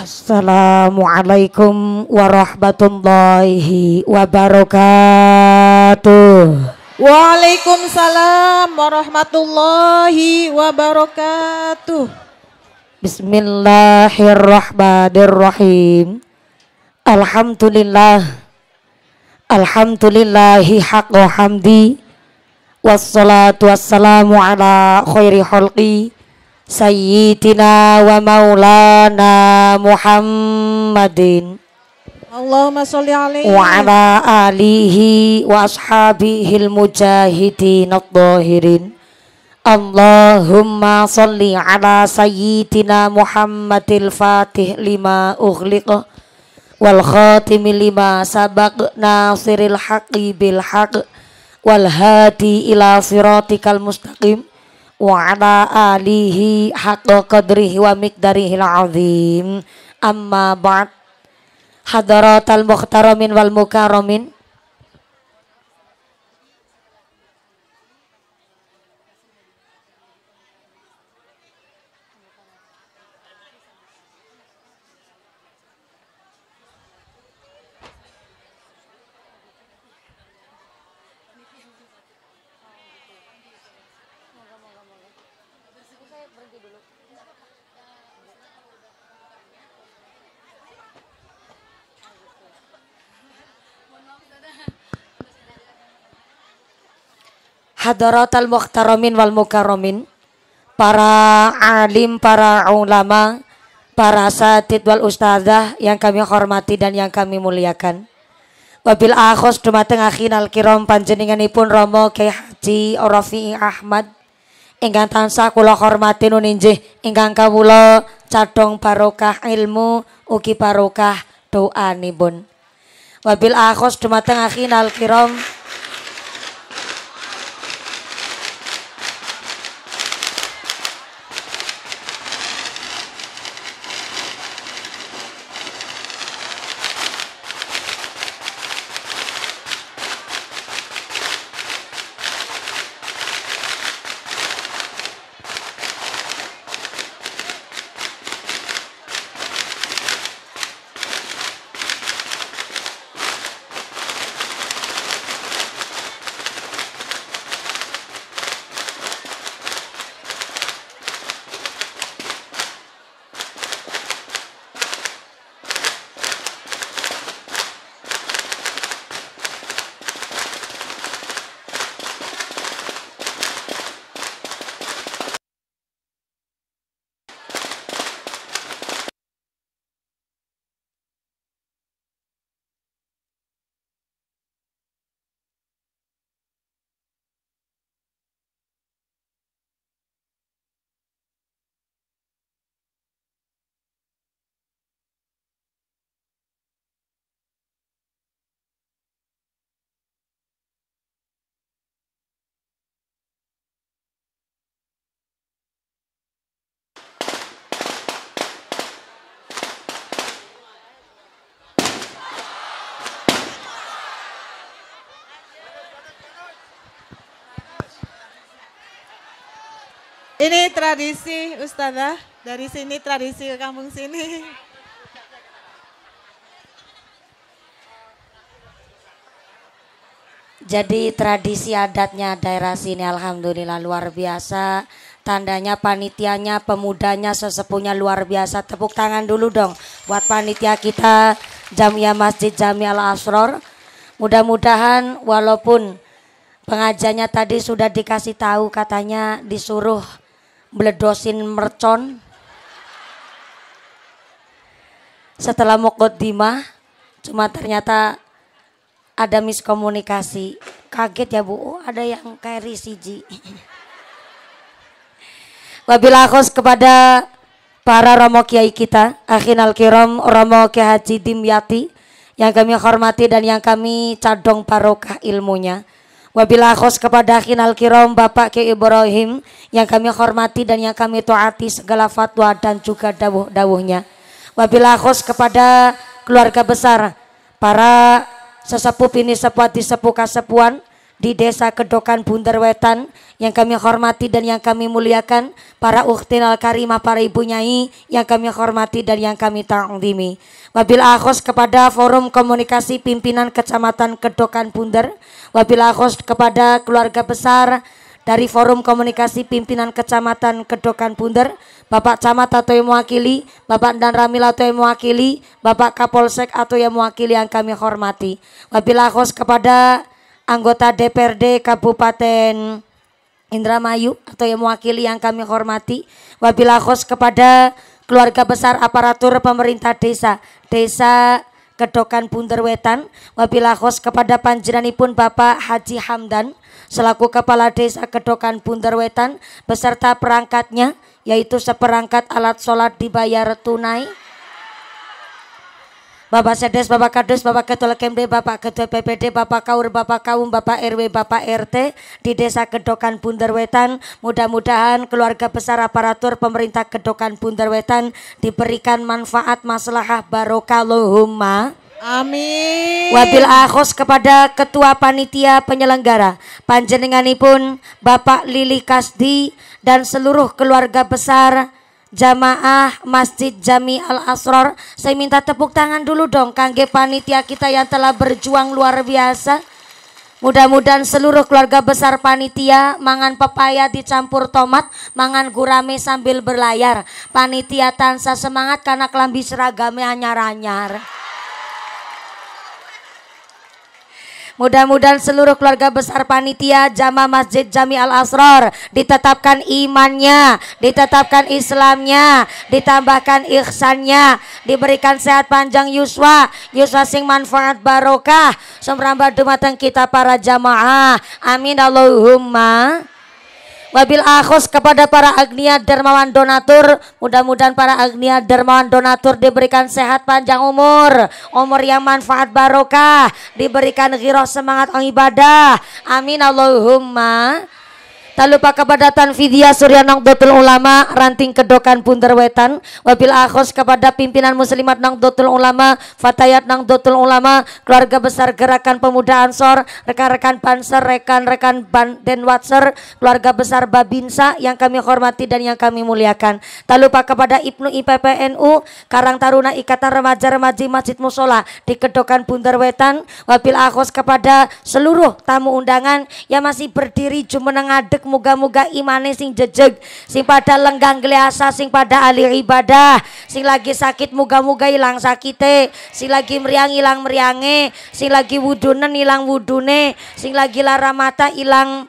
Assalamualaikum warahmatullahi wabarakatuh. Waalaikumsalam warahmatullahi wabarakatuh. Bismillahirrahmanirrahim. Alhamdulillah. Alhamdulillahi haqqa hamdi. Wassalatu wassalamu ala khairi halqi Sayyidina wa Maulana Muhammadin Allahumma salli alaihi wa ala alihi wa ashabihi al-mujahidin al Allahumma salli ala Sayyidina Muhammadil Fatih lima ughliq wal khatimi lima sabak nasiril haqi bil haq wal hadi ila siratikal mustaqim wa ala alihi haqqa qadrihi wa miqdarihi azim amma ba'd hadaratal muhtaramin wal mukaramin hadaratal muhtaramin wal mukaromin, para alim, para ulama, para satid wal ustazah yang kami hormati dan yang kami muliakan. Wabil akhos dumateng kinal kiram panjenenganipun romo Kyai Haji orofi Ahmad ingkang tansah kula hormati nun injih ingkang kawula cadong barokah ilmu uki ugi doa nibun wabil akhos dumateng kinal kiram Ini tradisi Ustazah dari sini tradisi ke kampung sini. Jadi tradisi adatnya daerah sini alhamdulillah luar biasa. Tandanya panitianya, pemudanya, sesepunya luar biasa. Tepuk tangan dulu dong buat panitia kita Jamia Masjid Jamia Al Asror. Mudah-mudahan walaupun pengajarnya tadi sudah dikasih tahu katanya disuruh meledosin mercon. Setelah mukodimah, cuma ternyata ada miskomunikasi. Kaget ya bu, oh, ada yang kayak risiji. Wabil akhos kepada para romo kiai kita, al kiram romo kiai haji dimyati, yang kami hormati dan yang kami cadong parokah ilmunya. Wabilah khos kepada kinal kiram Bapak Ki Ibrahim yang kami hormati dan yang kami taati segala fatwa dan juga dawuh-dawuhnya. Wabilah khos kepada keluarga besar para sesepuh ini sepuh sepuh kasepuan di Desa Kedokan Bundar Wetan yang kami hormati dan yang kami muliakan, para ukhtin al-karimah, para ibu nyai yang kami hormati dan yang kami ta'zimi. Wabil akhos kepada Forum Komunikasi Pimpinan Kecamatan Kedokan Bundar, wabil akhos kepada keluarga besar dari Forum Komunikasi Pimpinan Kecamatan Kedokan Bundar, Bapak Camat atau yang mewakili, Bapak Dan Ramil atau yang mewakili, Bapak Kapolsek atau yang mewakili yang kami hormati. Wabil akhos kepada anggota DPRD Kabupaten Indramayu atau yang mewakili yang kami hormati wabilahos kepada keluarga besar aparatur pemerintah desa desa Kedokan Punter Wetan wabilahos kepada panjenenganipun Bapak Haji Hamdan selaku kepala desa Kedokan Punter Wetan beserta perangkatnya yaitu seperangkat alat sholat dibayar tunai Bapak Sedes, Bapak Kades, Bapak Ketua Kemde, Bapak Ketua PPD, Bapak Kaur, Bapak Kaum, Bapak RW, Bapak RT di Desa Kedokan Wetan. Mudah-mudahan keluarga besar aparatur pemerintah Kedokan Wetan diberikan manfaat maslahah barokah lohumma. Amin. Wabil akhos kepada Ketua Panitia Penyelenggara, Panjenenganipun Bapak Lili Kasdi dan seluruh keluarga besar jamaah Masjid Jami Al Asror. Saya minta tepuk tangan dulu dong kangge panitia kita yang telah berjuang luar biasa. Mudah-mudahan seluruh keluarga besar panitia mangan pepaya dicampur tomat, mangan gurame sambil berlayar. Panitia tansa semangat karena kelambi seragamnya nyar nyar. Mudah-mudahan seluruh keluarga besar panitia Jama Masjid Jami Al Asror ditetapkan imannya, ditetapkan Islamnya, ditambahkan ikhsannya, diberikan sehat panjang yuswa, yuswa sing manfaat barokah, sumrambah dumateng kita para jamaah. Amin Allahumma. Wabil akhos kepada para agnia dermawan donatur. Mudah-mudahan para agnia dermawan donatur diberikan sehat panjang umur. Umur yang manfaat barokah. Diberikan giroh semangat ibadah. Amin Allahumma. Tak lupa kepadatan Vidya Suryanong Dotul Ulama Ranting Kedokan Punter Wetan Wabil Akhos kepada pimpinan muslimat Nang Dotul Ulama Fatayat Nang Dotul Ulama Keluarga Besar Gerakan Pemuda Ansor Rekan-rekan panser Rekan-rekan Banden Watser Keluarga Besar Babinsa Yang kami hormati dan yang kami muliakan Tak lupa kepada Ibnu IPPNU Karang Taruna Ikatan Remaja-Remaji Masjid Musola Di Kedokan Punter Wetan Wabil Akhos kepada seluruh tamu undangan Yang masih berdiri jumeneng adek jejeg muga-muga imane sing jejeg sing pada lenggang geliasa sing pada alir ibadah sing lagi sakit muga-muga hilang sakite sing lagi meriang hilang meriange sing lagi wudunen hilang wudune sing lagi lara mata hilang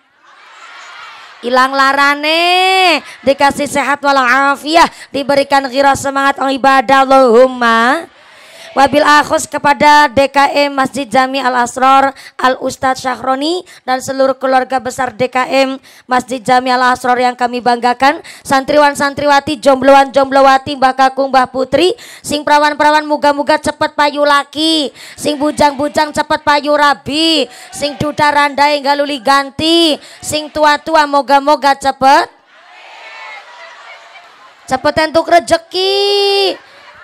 hilang larane dikasih sehat walafiat diberikan kira semangat ibadah Allahumma Wabil akhus kepada DKM Masjid Jami Al Asror, Al Ustadz Syahroni dan seluruh keluarga besar DKM Masjid Jami Al Asror yang kami banggakan, santriwan santriwati, jombloan jomblowati, Mbah Kakung, Mbah Putri, sing perawan-perawan muga-muga cepet payu laki, sing bujang-bujang cepet payu rabi, sing duda randai galuli ganti, sing tua-tua moga-moga cepet cepet entuk rejeki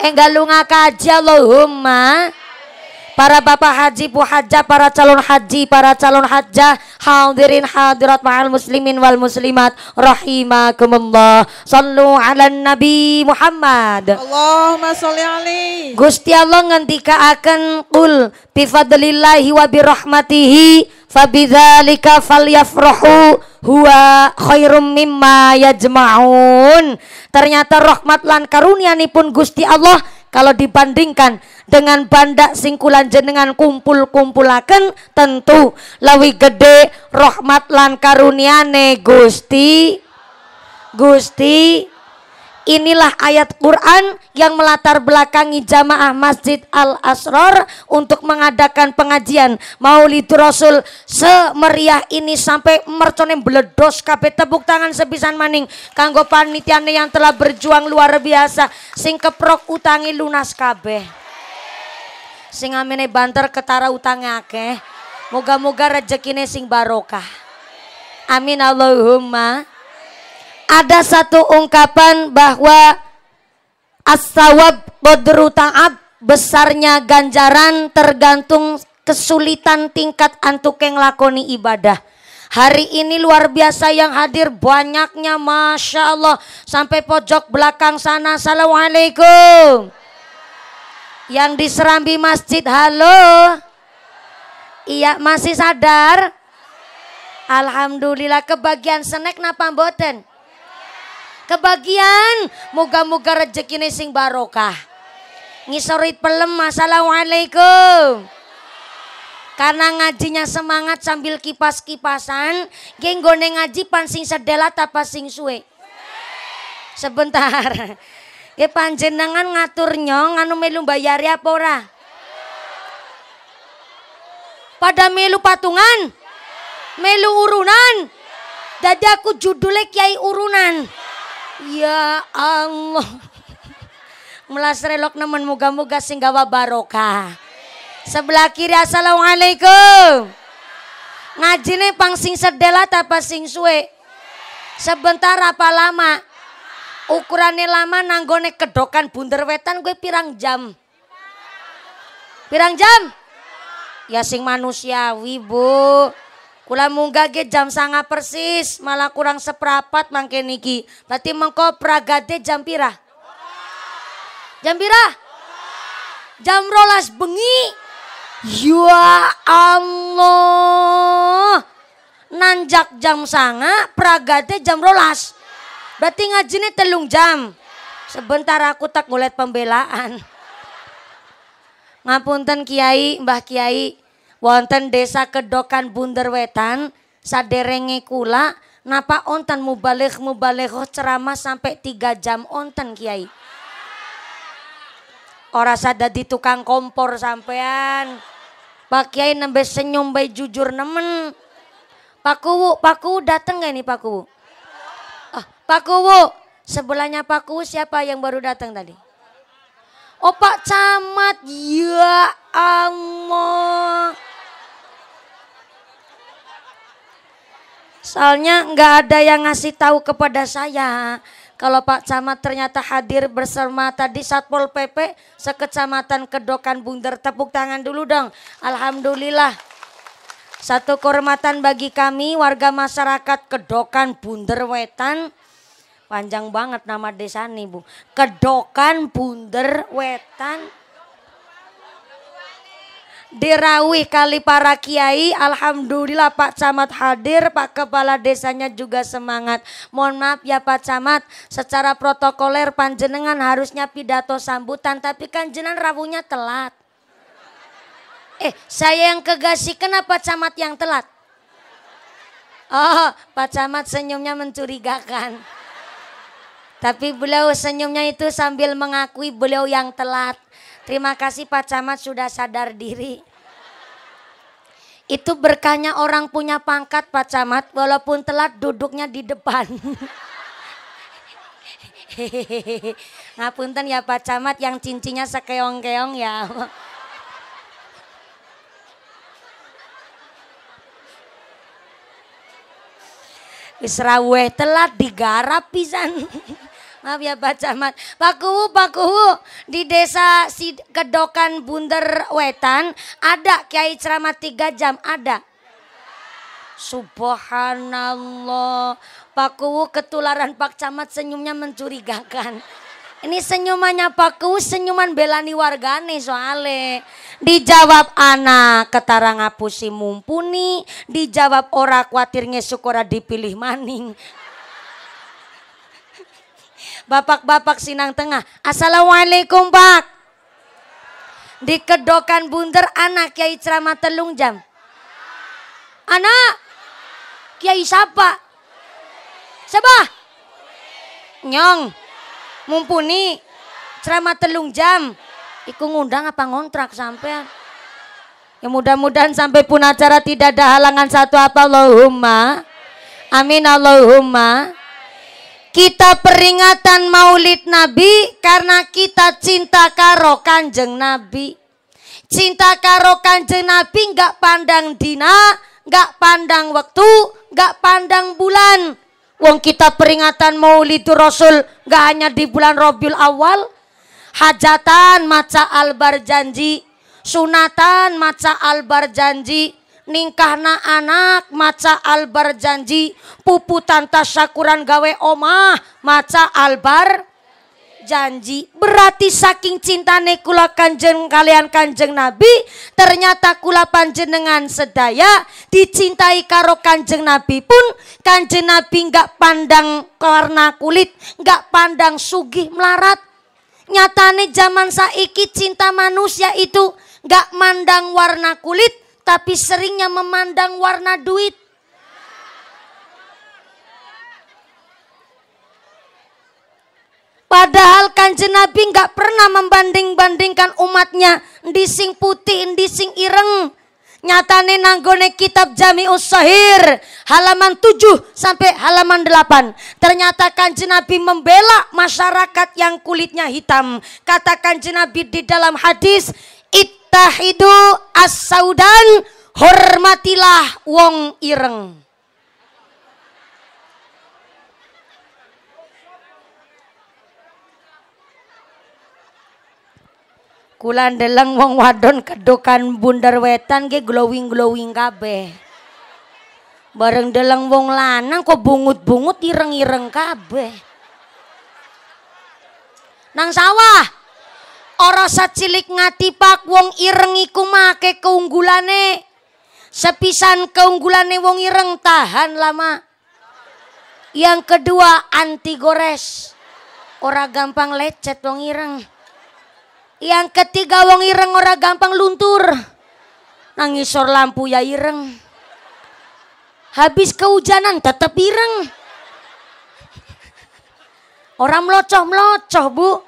enggak eh, ngak aja Allahumma para bapak haji puhaja, para calon haji, para calon hajjah, hadirin hadirat ma'al muslimin wal muslimat rahimakumullah. Sallu ala Nabi Muhammad. Allahumma salli alaih Gusti Allah ngantika akan kul bifadlillahi wa birahmatihi fabidhalika falyafrahu huwa khairum mimma yajma'un. Ternyata rahmat lan karunia pun Gusti Allah kalau dibandingkan dengan bandak singkulan jenengan kumpul-kumpulaken tentu lebih gede rahmat lan karunia karuniane Gusti Gusti inilah ayat Quran yang melatar belakangi jamaah Masjid Al Asror untuk mengadakan pengajian Maulid Rasul semeriah ini sampai yang beledos kape tepuk tangan sebisan maning kanggo panitiane yang telah berjuang luar biasa sing keprok utangi lunas kabeh sing amene banter ketara utangnya akeh moga-moga rezekine sing barokah amin Allahumma ada satu ungkapan bahwa as bodru ta'ab besarnya ganjaran tergantung kesulitan tingkat antuk yang lakoni ibadah. Hari ini luar biasa yang hadir banyaknya Masya Allah Sampai pojok belakang sana Assalamualaikum Yang diserambi Masjid halo Iya masih sadar Alhamdulillah kebagian senek napa mboten? kebagian. Moga-moga rezeki sing barokah. Ngisorit pelem, Assalamualaikum. Karena ngajinya semangat sambil kipas-kipasan, genggone ngaji pansing sedela tapa sing suwe. Sebentar. Ya panjenengan ngatur nyong anu melu bayari apa ora? Pada melu patungan? Melu urunan? Dadi aku judule Kiai Urunan. Ya Allah. Melas relok nemen muga-muga sing gawa barokah. Sebelah kiri assalamualaikum. Ngajine pang sing sedelat apa sing suwe? Sebentar apa lama? Ukurannya lama nanggone kedokan bunder wetan gue pirang jam. Pirang jam? Ya sing manusiawi, Bu. Kula munggah jam sangat persis, malah kurang seperapat mangke niki. Berarti mengko pragate jam pirah? Jam pirah? Jam rolas bengi. Ya Allah. Nanjak jam sanga, pragate jam rolas. Berarti ngajine telung jam. Sebentar aku tak ngulet pembelaan. Ngapunten Kiai, Mbah Kiai wonten desa Kedokan Bunder Wetan saderenge kula napa onten mubalik mubalik ceramah sampai tiga jam onten kiai ora sadar di tukang kompor sampean Pak Kiai nembe senyum bay jujur nemen Pak Kuwu, Pak Kuwu dateng gak nih Pak Kuwu? Ah, Pak Kuwu, sebelahnya Pak Kuwu siapa yang baru datang tadi? Oh Camat, ya Allah. Soalnya nggak ada yang ngasih tahu kepada saya. Kalau Pak Camat ternyata hadir bersama tadi Satpol PP sekecamatan Kedokan Bunder. Tepuk tangan dulu dong. Alhamdulillah. Satu kehormatan bagi kami warga masyarakat Kedokan Bunder Wetan. Panjang banget nama desa nih Bu. Kedokan Bunder Wetan dirawih kali para kiai. Alhamdulillah Pak Camat hadir, Pak Kepala Desanya juga semangat. Mohon maaf ya Pak Camat, secara protokoler panjenengan harusnya pidato sambutan, tapi kan jenan rawuhnya telat. Eh, saya yang kegasi, kenapa Camat yang telat? Oh, Pak Camat senyumnya mencurigakan. Tapi beliau senyumnya itu sambil mengakui beliau yang telat. Terima kasih Pak Camat sudah sadar diri. Itu berkahnya orang punya pangkat Pak Camat walaupun telat duduknya di depan. Ngapunten ya Pak Camat yang cincinnya sekeong-keong ya. Wis telat digarap pisan. Maaf ya Pak Camat. Pak Kuwu, Pak di desa Kedokan Bunder Wetan ada Kiai ceramah tiga jam, ada. Subhanallah. Pak ketularan Pak Camat senyumnya mencurigakan. Ini senyumannya Pak Kuwu senyuman belani wargane soale. Dijawab anak ketara ngapusi mumpuni, dijawab ora khawatirnya syukura dipilih maning bapak-bapak Sinang Tengah. Assalamualaikum pak. Di kedokan bunter anak Kiai ceramah telung jam. Anak. Kiai siapa? Siapa? Nyong. Mumpuni. Ceramah telung jam. Iku ngundang apa ngontrak sampai? Ya mudah-mudahan sampai pun acara tidak ada halangan satu apa Allahumma. Amin Allahumma. Kita peringatan maulid Nabi karena kita cinta karo kanjeng Nabi. Cinta karo kanjeng Nabi nggak pandang dina, nggak pandang waktu, nggak pandang bulan. Wong kita peringatan maulid Rasul nggak hanya di bulan Robiul Awal. Hajatan maca albar janji, sunatan maca albar janji, ningkahna anak maca albar janji puputan tasyakuran gawe omah maca albar janji berarti saking cintane kula kanjeng kalian kanjeng nabi ternyata kula panjenengan sedaya dicintai karo kanjeng nabi pun kanjeng nabi nggak pandang warna kulit nggak pandang sugih melarat nyatane zaman saiki cinta manusia itu nggak mandang warna kulit tapi seringnya memandang warna duit. Padahal kanjeng Nabi nggak pernah membanding-bandingkan umatnya sing putih, sing ireng. Nyatane nanggone kitab Jami'us Sahir halaman 7 sampai halaman 8. Ternyata kanjeng Nabi membela masyarakat yang kulitnya hitam. Kata kanjeng Nabi di dalam hadis, tahidu as-saudan hormatilah wong ireng. Kula ndeleng wong wadon kedokan bundar wetan ge glowing-glowing kabeh. Bareng deleng wong lanang kok bungut-bungut ireng-ireng kabeh. Nang sawah, Ora sacilik pak, wong ireng iku make keunggulane. Sepisan keunggulane wong ireng tahan lama. Yang kedua anti gores. Ora gampang lecet wong ireng. Yang ketiga wong ireng ora gampang luntur. Nangisor lampu ya ireng. Habis kehujanan tetap ireng. Orang melocoh-melocoh bu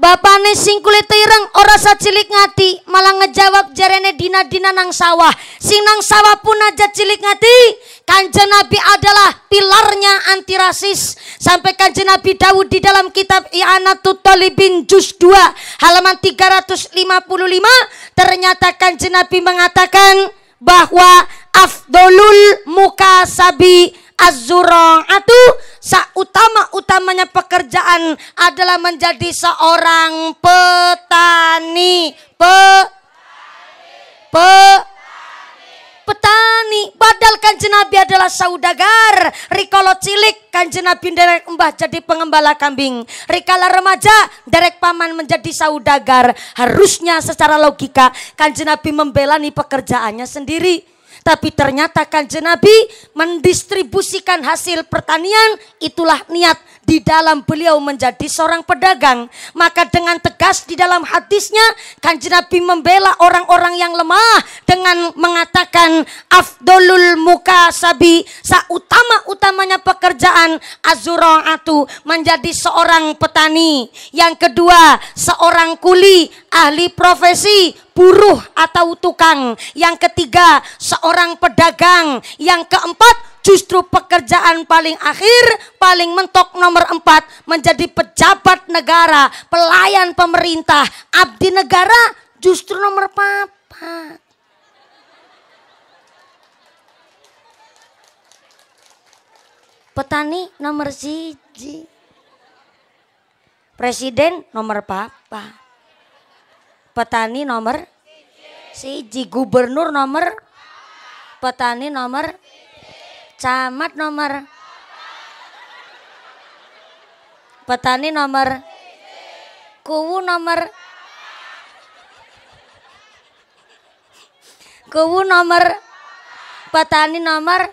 bapane sing kulite ireng ora cilik ngati malah ngejawab jarene dina-dina nang sawah sing nang sawah pun aja cilik ngati kanjeng nabi adalah pilarnya anti rasis sampai kanjeng nabi Dawud di dalam kitab I Talibin juz 2 halaman 355 ternyata kanjeng nabi mengatakan bahwa afdolul mukasabi azurong atau utama utamanya pekerjaan adalah menjadi seorang petani pe petani. pe petani padahal kanjeng Nabi adalah saudagar rikala cilik kanjeng Nabi derek mbah jadi pengembala kambing rikala remaja derek paman menjadi saudagar harusnya secara logika kanjeng Nabi membelani pekerjaannya sendiri tapi ternyata kanjeng Nabi mendistribusikan hasil pertanian itulah niat di dalam beliau menjadi seorang pedagang, maka dengan tegas di dalam hadisnya kanji Nabi membela orang-orang yang lemah dengan mengatakan afdolul sabi seutama-utamanya pekerjaan azuraatu menjadi seorang petani. Yang kedua, seorang kuli, ahli profesi, buruh atau tukang. Yang ketiga, seorang pedagang. Yang keempat, justru pekerjaan paling akhir, paling mentok nomor empat, menjadi pejabat negara, pelayan pemerintah, abdi negara justru nomor papa. Petani nomor siji. Presiden nomor papa. Petani nomor siji. Gubernur nomor petani nomor camat nomor petani nomor kuwu nomor kuwu nomor petani nomor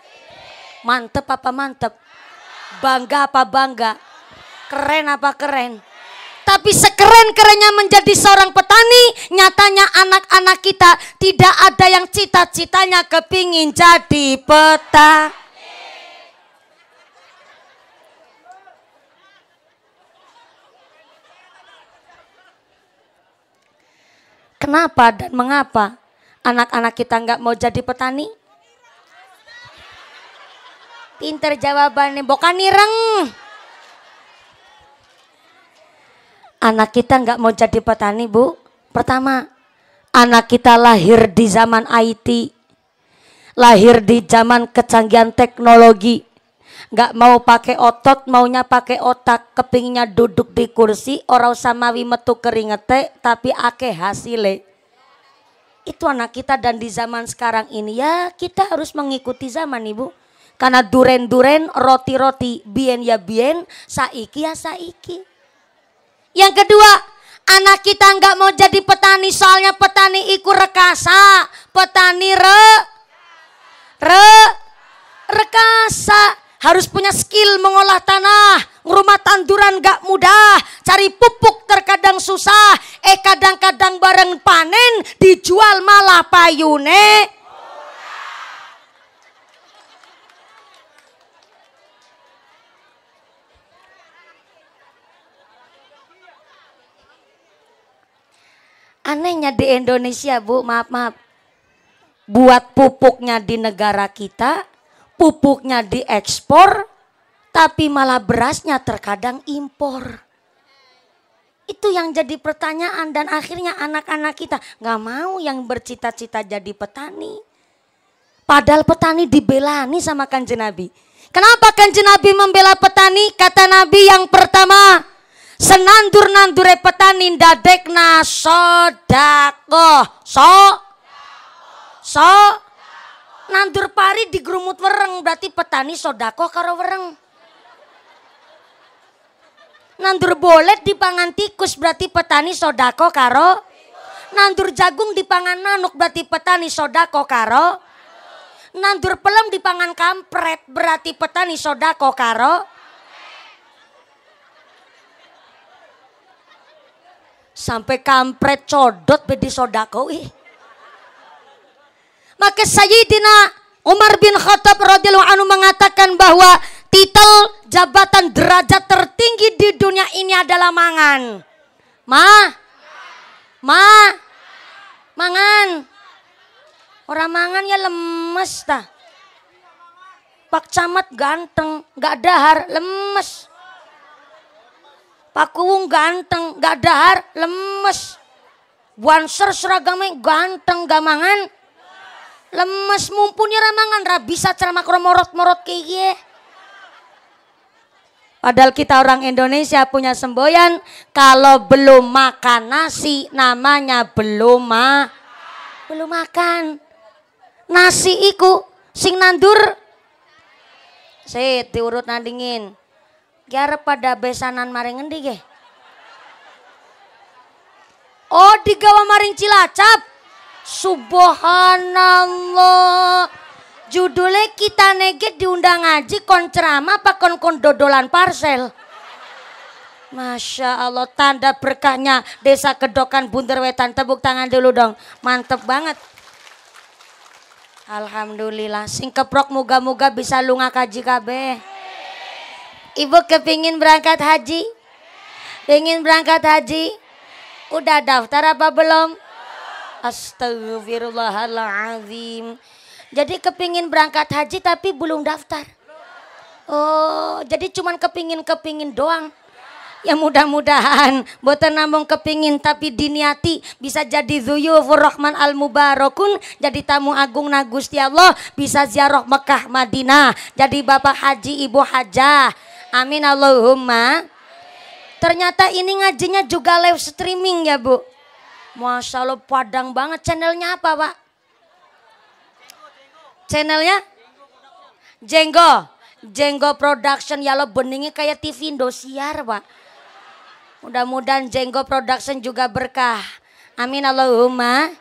mantep apa mantep bangga apa bangga keren apa keren tapi sekeren-kerennya menjadi seorang petani, nyatanya anak-anak kita tidak ada yang cita-citanya kepingin jadi petani. Kenapa dan mengapa anak-anak kita nggak mau jadi petani? Pinter jawabannya, bukan nireng. Anak kita nggak mau jadi petani, Bu. Pertama, anak kita lahir di zaman IT, lahir di zaman kecanggihan teknologi, nggak mau pakai otot maunya pakai otak kepingnya duduk di kursi orang sama metu keringete tapi akeh hasile itu anak kita dan di zaman sekarang ini ya kita harus mengikuti zaman ibu karena duren-duren roti-roti bien ya bien saiki ya saiki yang kedua anak kita nggak mau jadi petani soalnya petani iku rekasa petani re re rekasa harus punya skill mengolah tanah. Rumah tanduran gak mudah, cari pupuk terkadang susah. Eh kadang-kadang bareng panen dijual malah payune. Anehnya di Indonesia bu, maaf maaf. Buat pupuknya di negara kita, pupuknya diekspor, tapi malah berasnya terkadang impor. Itu yang jadi pertanyaan dan akhirnya anak-anak kita nggak mau yang bercita-cita jadi petani. Padahal petani dibelani sama kanjeng Nabi. Kenapa kanjeng Nabi membela petani? Kata Nabi yang pertama, senandur-nandure petani dadekna sodako so so nandur pari di digerumut wereng berarti petani sodako karo wereng. Nandur bolet di pangan tikus berarti petani sodako karo. Nandur jagung di pangan nanuk berarti petani sodako karo. Nandur pelem pangan kampret berarti petani sodako karo. Sampai kampret codot bedi sodako ih. Maka Sayyidina Umar bin Khattab radhiyallahu anhu mengatakan bahwa titel jabatan derajat tertinggi di dunia ini adalah mangan. Ma, ma, mangan. Orang mangan ya lemes dah. Pak Camat ganteng, gak dahar, lemes. Pak Kuwung ganteng, gak dahar, lemes. Buanser seragamnya ganteng, gak mangan, Lemes mumpuni ramangan ra bisa ceramah morot-morot kayak Padahal kita orang Indonesia punya semboyan kalau belum makan nasi namanya belum ma belum makan. Nasi iku sing nandur Sit diurut nandingin. biar pada besanan maring endi nggih? Oh, digawa maring Cilacap. Subhanallah. Judulnya kita neget diundang ngaji kon ceramah apa kon kon dodolan parsel. Masya Allah tanda berkahnya desa kedokan bunter wetan tepuk tangan dulu dong mantep banget Alhamdulillah sing keprok moga-moga bisa lunga kaji KB. Ibu kepingin berangkat haji? Pengen berangkat haji? Udah daftar apa belum? Astagfirullahaladzim. Jadi kepingin berangkat haji tapi belum daftar. Oh, jadi cuman kepingin-kepingin doang. Ya mudah-mudahan boten namung kepingin tapi diniati bisa jadi zuyufur rahman al mubarakun jadi tamu agung nagusti Allah bisa ziarah Mekah Madinah jadi bapak haji ibu hajah amin Allahumma ternyata ini ngajinya juga live streaming ya Bu Masya Allah padang banget. Channelnya apa pak? Channelnya? Jenggo. Jenggo Production. Ya lo beningnya kayak TV Indosiar pak. Mudah-mudahan Jenggo Production juga berkah. Amin Allahumma.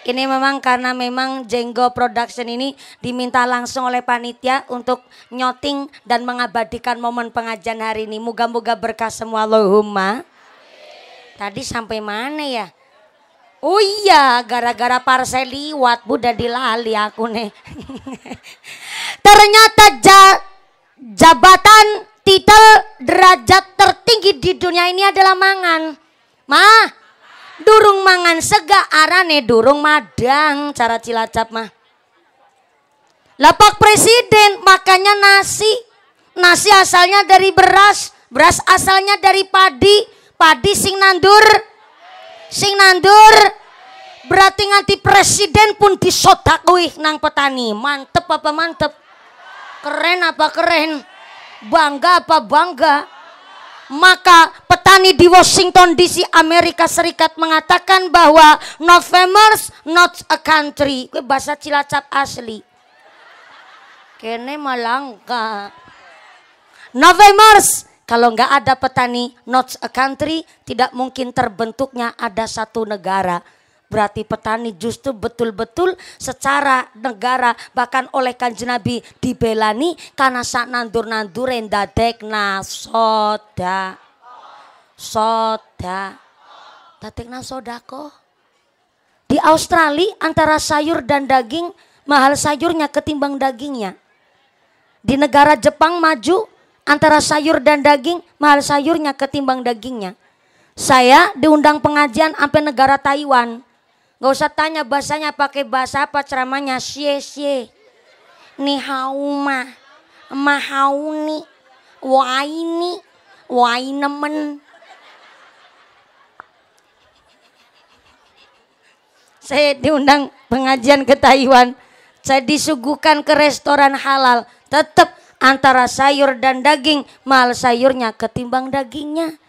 Ini memang karena memang Jenggo Production ini diminta langsung oleh panitia untuk nyoting dan mengabadikan momen pengajian hari ini. Moga-moga berkah semua Allahumma. Tadi sampai mana ya? Oh iya, gara-gara parsel liwat udah dilali aku nih. Ternyata ja, jabatan titel derajat tertinggi di dunia ini adalah mangan. Mah, durung mangan sega arane durung madang cara cilacap mah. Lapak presiden makanya nasi. Nasi asalnya dari beras, beras asalnya dari padi, padi sing nandur Sing nandur berarti nganti presiden pun wih nang petani. Mantep apa mantep? Keren apa keren? Bangga apa bangga? Maka petani di Washington DC Amerika Serikat mengatakan bahwa November not a country. Gue bahasa Cilacap asli. Kene malangka. November's kalau nggak ada petani, not a country, tidak mungkin terbentuknya ada satu negara. Berarti petani justru betul-betul secara negara bahkan oleh kanji Nabi dibelani karena saat nandur-nanduren na soda. Soda. soda nasodako Di Australia antara sayur dan daging mahal sayurnya ketimbang dagingnya. Di negara Jepang maju antara sayur dan daging mahal sayurnya ketimbang dagingnya. Saya diundang pengajian sampai negara Taiwan. Gak usah tanya bahasanya pakai bahasa apa ceramahnya. Xie xie. Ni hauma. Mahauni. Waini. Wainemen. Saya diundang pengajian ke Taiwan. Saya disuguhkan ke restoran halal. Tetap antara sayur dan daging, mahal sayurnya ketimbang dagingnya.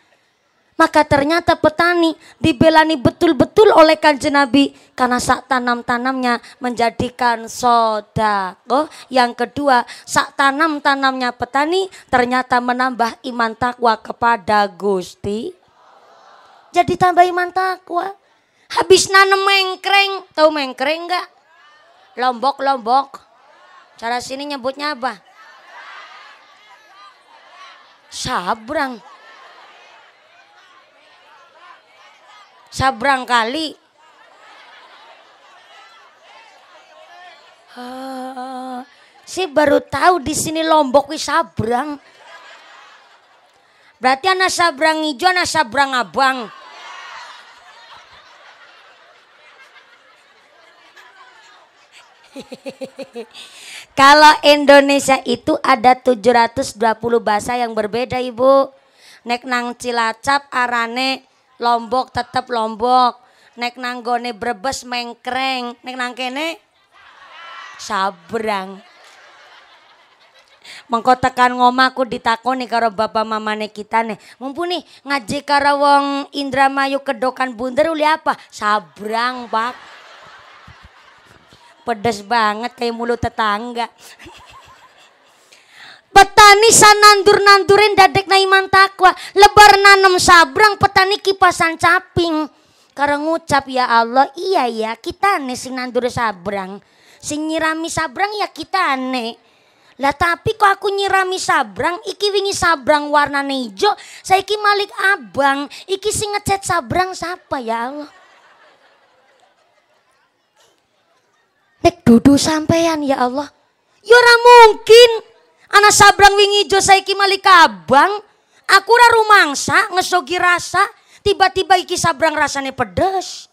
Maka ternyata petani dibelani betul-betul oleh kanjeng Nabi karena saat tanam-tanamnya menjadikan sodako. Yang kedua, saat tanam-tanamnya petani ternyata menambah iman takwa kepada Gusti. Jadi tambah iman takwa. Habis nanem mengkreng, tahu mengkreng enggak? Lombok-lombok. Cara sini nyebutnya apa? Sabrang. Sabrang kali. Uh, si baru tahu di sini Lombok wis Sabrang. Berarti anak Sabrang hijau, anak Sabrang abang. Kalau Indonesia itu ada 720 bahasa yang berbeda Ibu. Nek nang Cilacap arane Lombok tetep Lombok. Nek nang gone Brebes mengkreng. Nek nang kene Sabrang. Mengkotakan ngomaku ditakoni karo bapak mamane kita nih. Mumpuni ngaji karo wong Indramayu kedokan bunder uli apa? Sabrang, Pak. Pedas banget kayak mulut tetangga. Petani sanandur-nandurin dadek naiman takwa. Lebar nanam sabrang petani kipasan caping. Karena ngucap ya Allah, iya ya kita aneh sing nandur sabrang. Sing nyirami sabrang ya kita aneh. Lah tapi kok aku nyirami sabrang, iki wingi sabrang warna hijau, saiki malik abang, iki sing ngecat sabrang siapa ya Allah? Nek dudu sampean ya Allah. Ya ora mungkin. Anak sabrang wingi jo saiki mali abang. Aku ora rumangsa ngesogi rasa. Tiba-tiba iki sabrang rasane pedes.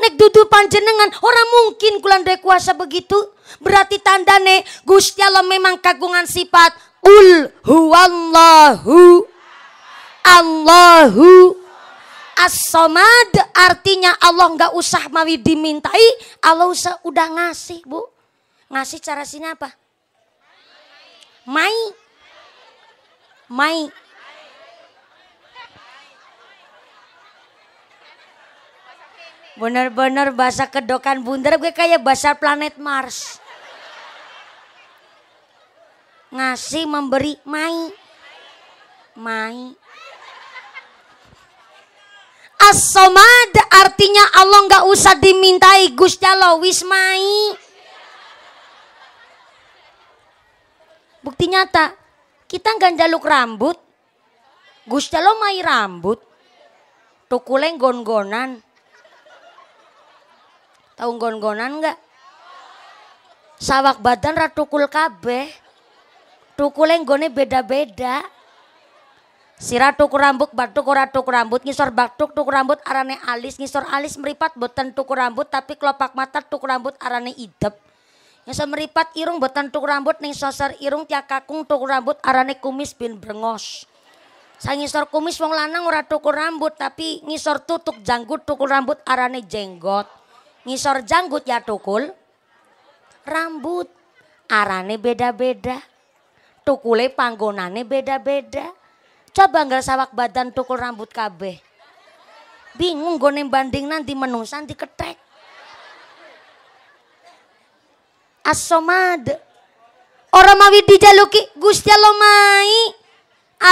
Nek dudu panjenengan ora mungkin kulandai kuasa begitu. Berarti tandane Gusti Allah memang kagungan sifat kul huwallahu Allahu As-Somad artinya Allah nggak usah mawi dimintai, Allah usah udah ngasih, Bu. Ngasih cara sini apa? Mai. Mai. Bener-bener bahasa kedokan bundar gue kayak bahasa planet Mars. Ngasih memberi mai. Mai. As-Somad artinya Allah nggak usah dimintai Gusti Allah wismai. Bukti nyata, kita nggak jaluk rambut. Gusti Allah mai rambut. Tukuleng gon-gonan. Tahu gon-gonan nggak? Sawak badan ratukul kabeh. Tukuleng gone beda-beda. Sira tuku rambut, batuk ora tuku rambut, ngisor batuk tuku rambut arane alis, ngisor alis meripat boten tuku rambut tapi kelopak mata tuku rambut arane idep. Ngisor meripat irung boten tuku rambut ning sosor irung tiak kakung tuku rambut arane kumis bin brengos. Sang ngisor kumis wong lanang ora tuku rambut tapi ngisor tutuk janggut tuku rambut arane jenggot. Ngisor janggut ya tukul rambut arane beda-beda. Tukule panggonane beda-beda coba nggak sawak badan tukul rambut kabeh. Bingung gue banding nanti menungsan di ketek. Asomad. Orang mawi dijaluki Gusti lomai mai.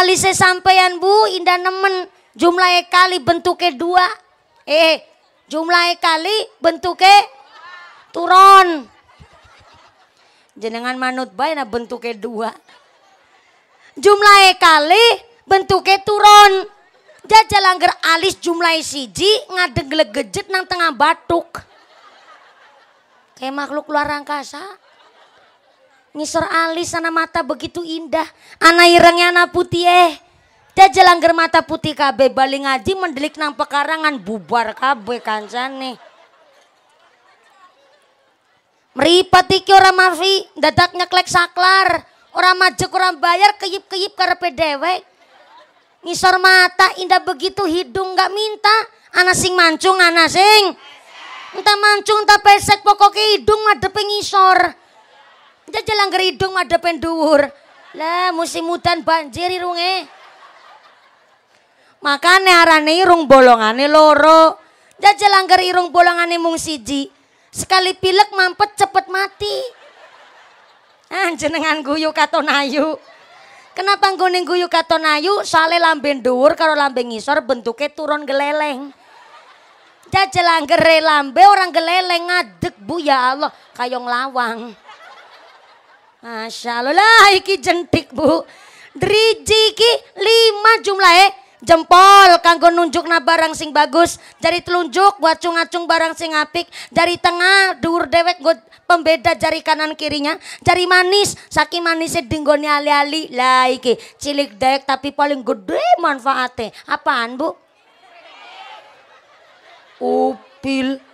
Alise sampeyan Bu indah nemen jumlahnya kali bentuknya dua. Eh jumlahnya kali bentuknya turun. Jenengan manut bayi nah bentuknya dua. Jumlahnya kali bentuknya turun. Jajal langger alis jumlah siji ngadeg gejet nang tengah batuk. Kayak makhluk luar angkasa. Ngisor alis sana mata begitu indah. Ana irengnya ana putih eh. Jajal langger mata putih kabe baling ngaji mendelik nang pekarangan bubar kabe kancane. Meripat iki orang mafi, dadaknya klek saklar, orang majek orang bayar keyip-keyip karena dewek ngisor mata indah begitu hidung gak minta anak sing mancung anak sing entah mancung entah pesek pokoknya hidung ada ngisor entah jalan hidung ada duur lah musim hutan banjir irunge makanya arane irung bolongane loro jajal langgar irung bolongane mung siji sekali pilek mampet cepet mati anjenengan ah, guyu katon ayu Kenapa nggone guyu katon ayu, soale lambe dhuwur karo lambe ngisor bentuke turun geleleng. Jajal anggere lambe orang geleleng ngadeg Bu ya Allah, kayong lawang. Masya Allah, iki jentik Bu. Driji iki jumlah jumlahe jempol kanggo nunjukna barang sing bagus jari telunjuk buat acung-acung barang sing apik jari tengah dur dewek gue pembeda jari kanan kirinya jari manis saki manisnya dinggoni ali-ali laiki cilik dek tapi paling gede manfaatnya apaan bu upil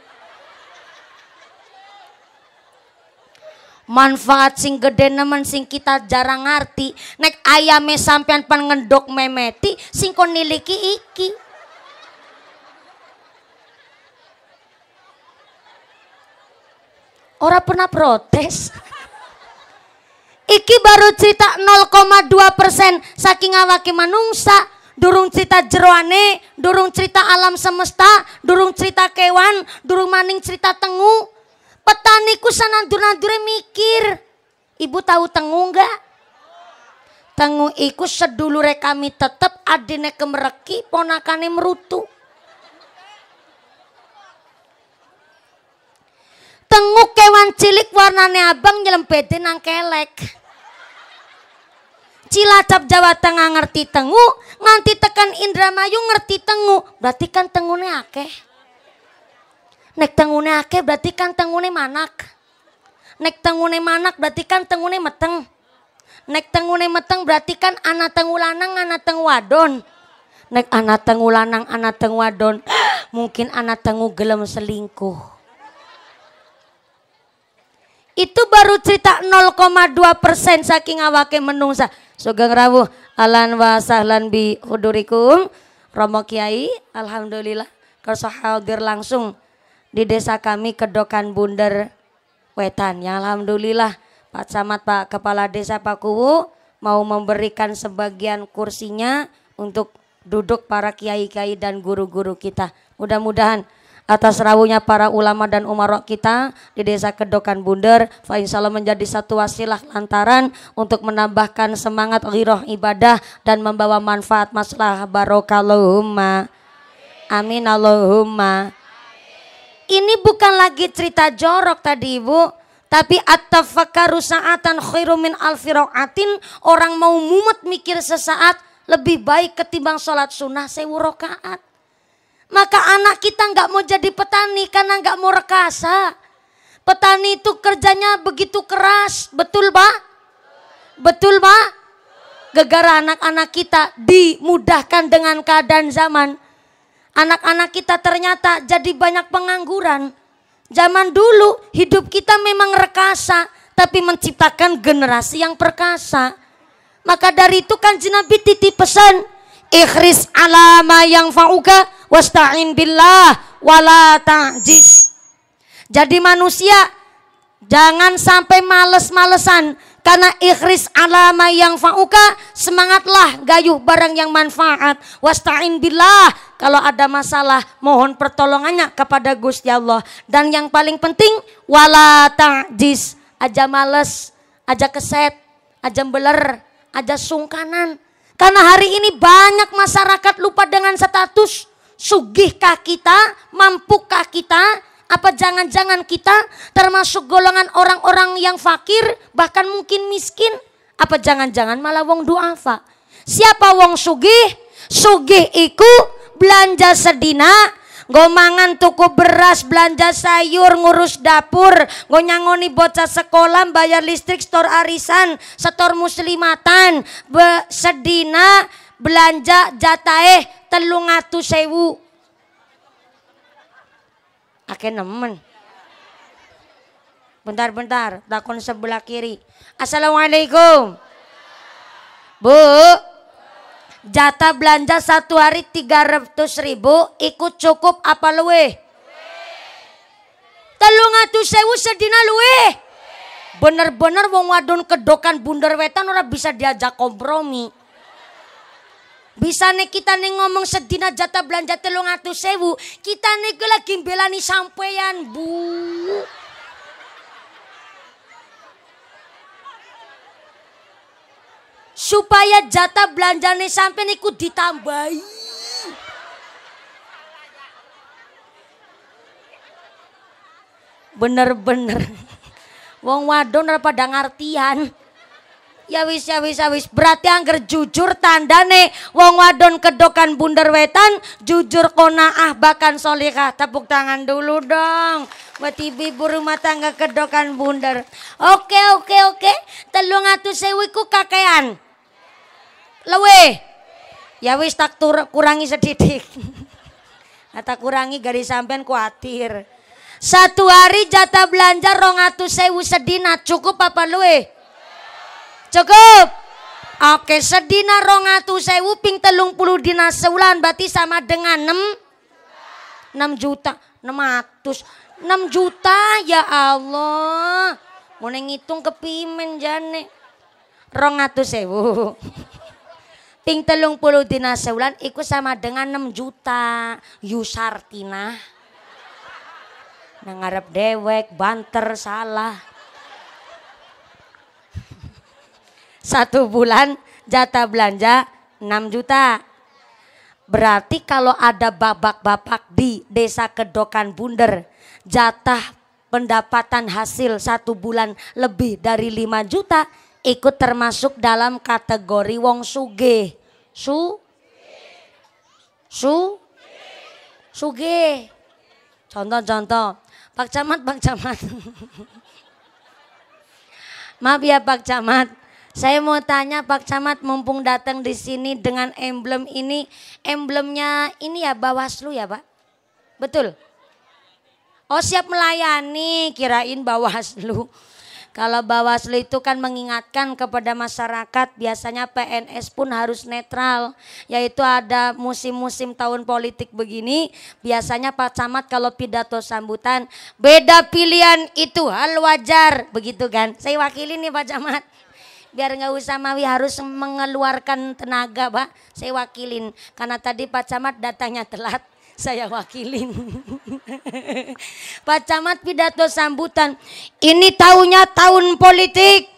manfaat sing gede nemen sing kita jarang ngerti nek ayame sampean pan ngendok memeti sing kon niliki iki ora pernah protes iki baru cerita 0,2 persen saking awake manungsa durung cerita jeroane durung cerita alam semesta durung cerita kewan durung maning cerita tengu Petani ku sanandur-nandure mikir. Ibu tahu tengu enggak? Tengu iku sedulure kami tetep adine kemereki ponakane merutu. Tengu kewan cilik warnane abang nyelempede nang kelek. Cilacap Jawa Tengah ngerti tengu, nganti tekan Indramayu ngerti tengu. Berarti kan tengune akeh. Nek tengune akeh berarti kan tengune manak. Nek tengune manak berarti kan tengune meteng. Nek tengune meteng berarti kan anak tengulanang, anak tengwadon. Nek anak tengulanang, anak tengwadon. Mungkin anak tengu gelem selingkuh. Itu baru cerita 0,2 persen saking awake menungsa. Sugeng rawuh alan wa sahlan bi hudurikum. Romo Kiai, Alhamdulillah. hadir langsung di desa kami Kedokan Bunder Wetan. Ya alhamdulillah Pak Camat Pak Kepala Desa Pak Kuwu mau memberikan sebagian kursinya untuk duduk para kiai-kiai dan guru-guru kita. Mudah-mudahan atas rawunya para ulama dan umarok kita di desa Kedokan Bunder fa menjadi satu wasilah lantaran untuk menambahkan semangat liroh ibadah dan membawa manfaat masalah barokallahumma amin Allahumma ini bukan lagi cerita jorok tadi ibu. Tapi at sa'atan khairu min alfiro'atin. Orang mau mumet mikir sesaat lebih baik ketimbang sholat sunnah sewu rokaat. Maka anak kita nggak mau jadi petani karena nggak mau rekasa. Petani itu kerjanya begitu keras, betul pak? Betul pak? Gegara anak-anak kita dimudahkan dengan keadaan zaman anak-anak kita ternyata jadi banyak pengangguran. Zaman dulu hidup kita memang rekasa, tapi menciptakan generasi yang perkasa. Maka dari itu kan Nabi titip pesan, ikhris alama yang fauka wasta'in billah wala ta'jis. Jadi manusia jangan sampai males-malesan karena ikhris alama yang fauka semangatlah gayuh barang yang manfaat wasta'in billah kalau ada masalah mohon pertolongannya kepada Gusti Allah. Dan yang paling penting wala ta'jis aja males, aja keset, aja beler, aja sungkanan. Karena hari ini banyak masyarakat lupa dengan status. Sugihkah kita? Mampukah kita? Apa jangan-jangan kita termasuk golongan orang-orang yang fakir bahkan mungkin miskin? Apa jangan-jangan malah wong duafa? Siapa wong sugih? Sugih iku belanja sedina Gue mangan tuku beras, belanja sayur, ngurus dapur, go nyangoni bocah sekolah, bayar listrik, store arisan, setor muslimatan, be, sedina, belanja jataeh telung atu sewu. Ake nemen. Bentar-bentar, takon sebelah kiri. Assalamualaikum. Bu, Jatah belanja satu hari tiga ratus ribu ikut cukup apa luwe? Telung atu sewu sedina luwe. Bener-bener wong wadon kedokan bundar wetan ora bisa diajak kompromi. Bisa nih kita nih ngomong sedina jatah belanja telung atu sewu, kita nih lagi belani sampeyan bu. supaya jatah belanjane sampai ikut ditambahi. Bener-bener. Wong wadon apa dang ngartian. Ya wis ya wis ya wis berarti angger jujur tandane wong wadon kedokan bunder wetan jujur konaah bahkan solikah tepuk tangan dulu dong Mati bibur rumah tangga kedokan bunder oke oke oke telung atu sewiku kakean Lewe. Ya wis tak tur, kurangi sedidik. Kata nah, kurangi garis sampean kuatir. Satu hari jatah belanja rongatus sewu sedina cukup apa lewe Cukup. Oke sedina rongatus sewu ping telung puluh dina sebulan berarti sama dengan enam, 6 juta ratus enam juta ya Allah. Mau ngitung kepimen jane. rongatus sewu. Ping telung puluh dina sebulan iku sama dengan enam juta yusartina. Nang ngarep dewek, banter, salah. Satu bulan jata belanja enam juta. Berarti kalau ada babak-babak di desa Kedokan Bunder, jatah pendapatan hasil satu bulan lebih dari lima juta, ikut termasuk dalam kategori wong suge. Su? Su? Suge. Contoh-contoh. Pak Camat, Pak Camat. Maaf ya Pak Camat. Saya mau tanya Pak Camat mumpung datang di sini dengan emblem ini, emblemnya ini ya Bawaslu ya Pak? Betul? Oh siap melayani, kirain Bawaslu. Kalau Bawaslu itu kan mengingatkan kepada masyarakat, biasanya PNS pun harus netral, yaitu ada musim-musim tahun politik begini, biasanya Pak Camat kalau pidato sambutan, beda pilihan itu hal wajar, begitu kan. Saya wakili nih Pak Camat biar nggak usah Mawi harus mengeluarkan tenaga Pak. Saya wakilin karena tadi Pak Camat datangnya telat saya wakilin. Pak Camat pidato sambutan, ini tahunnya tahun politik.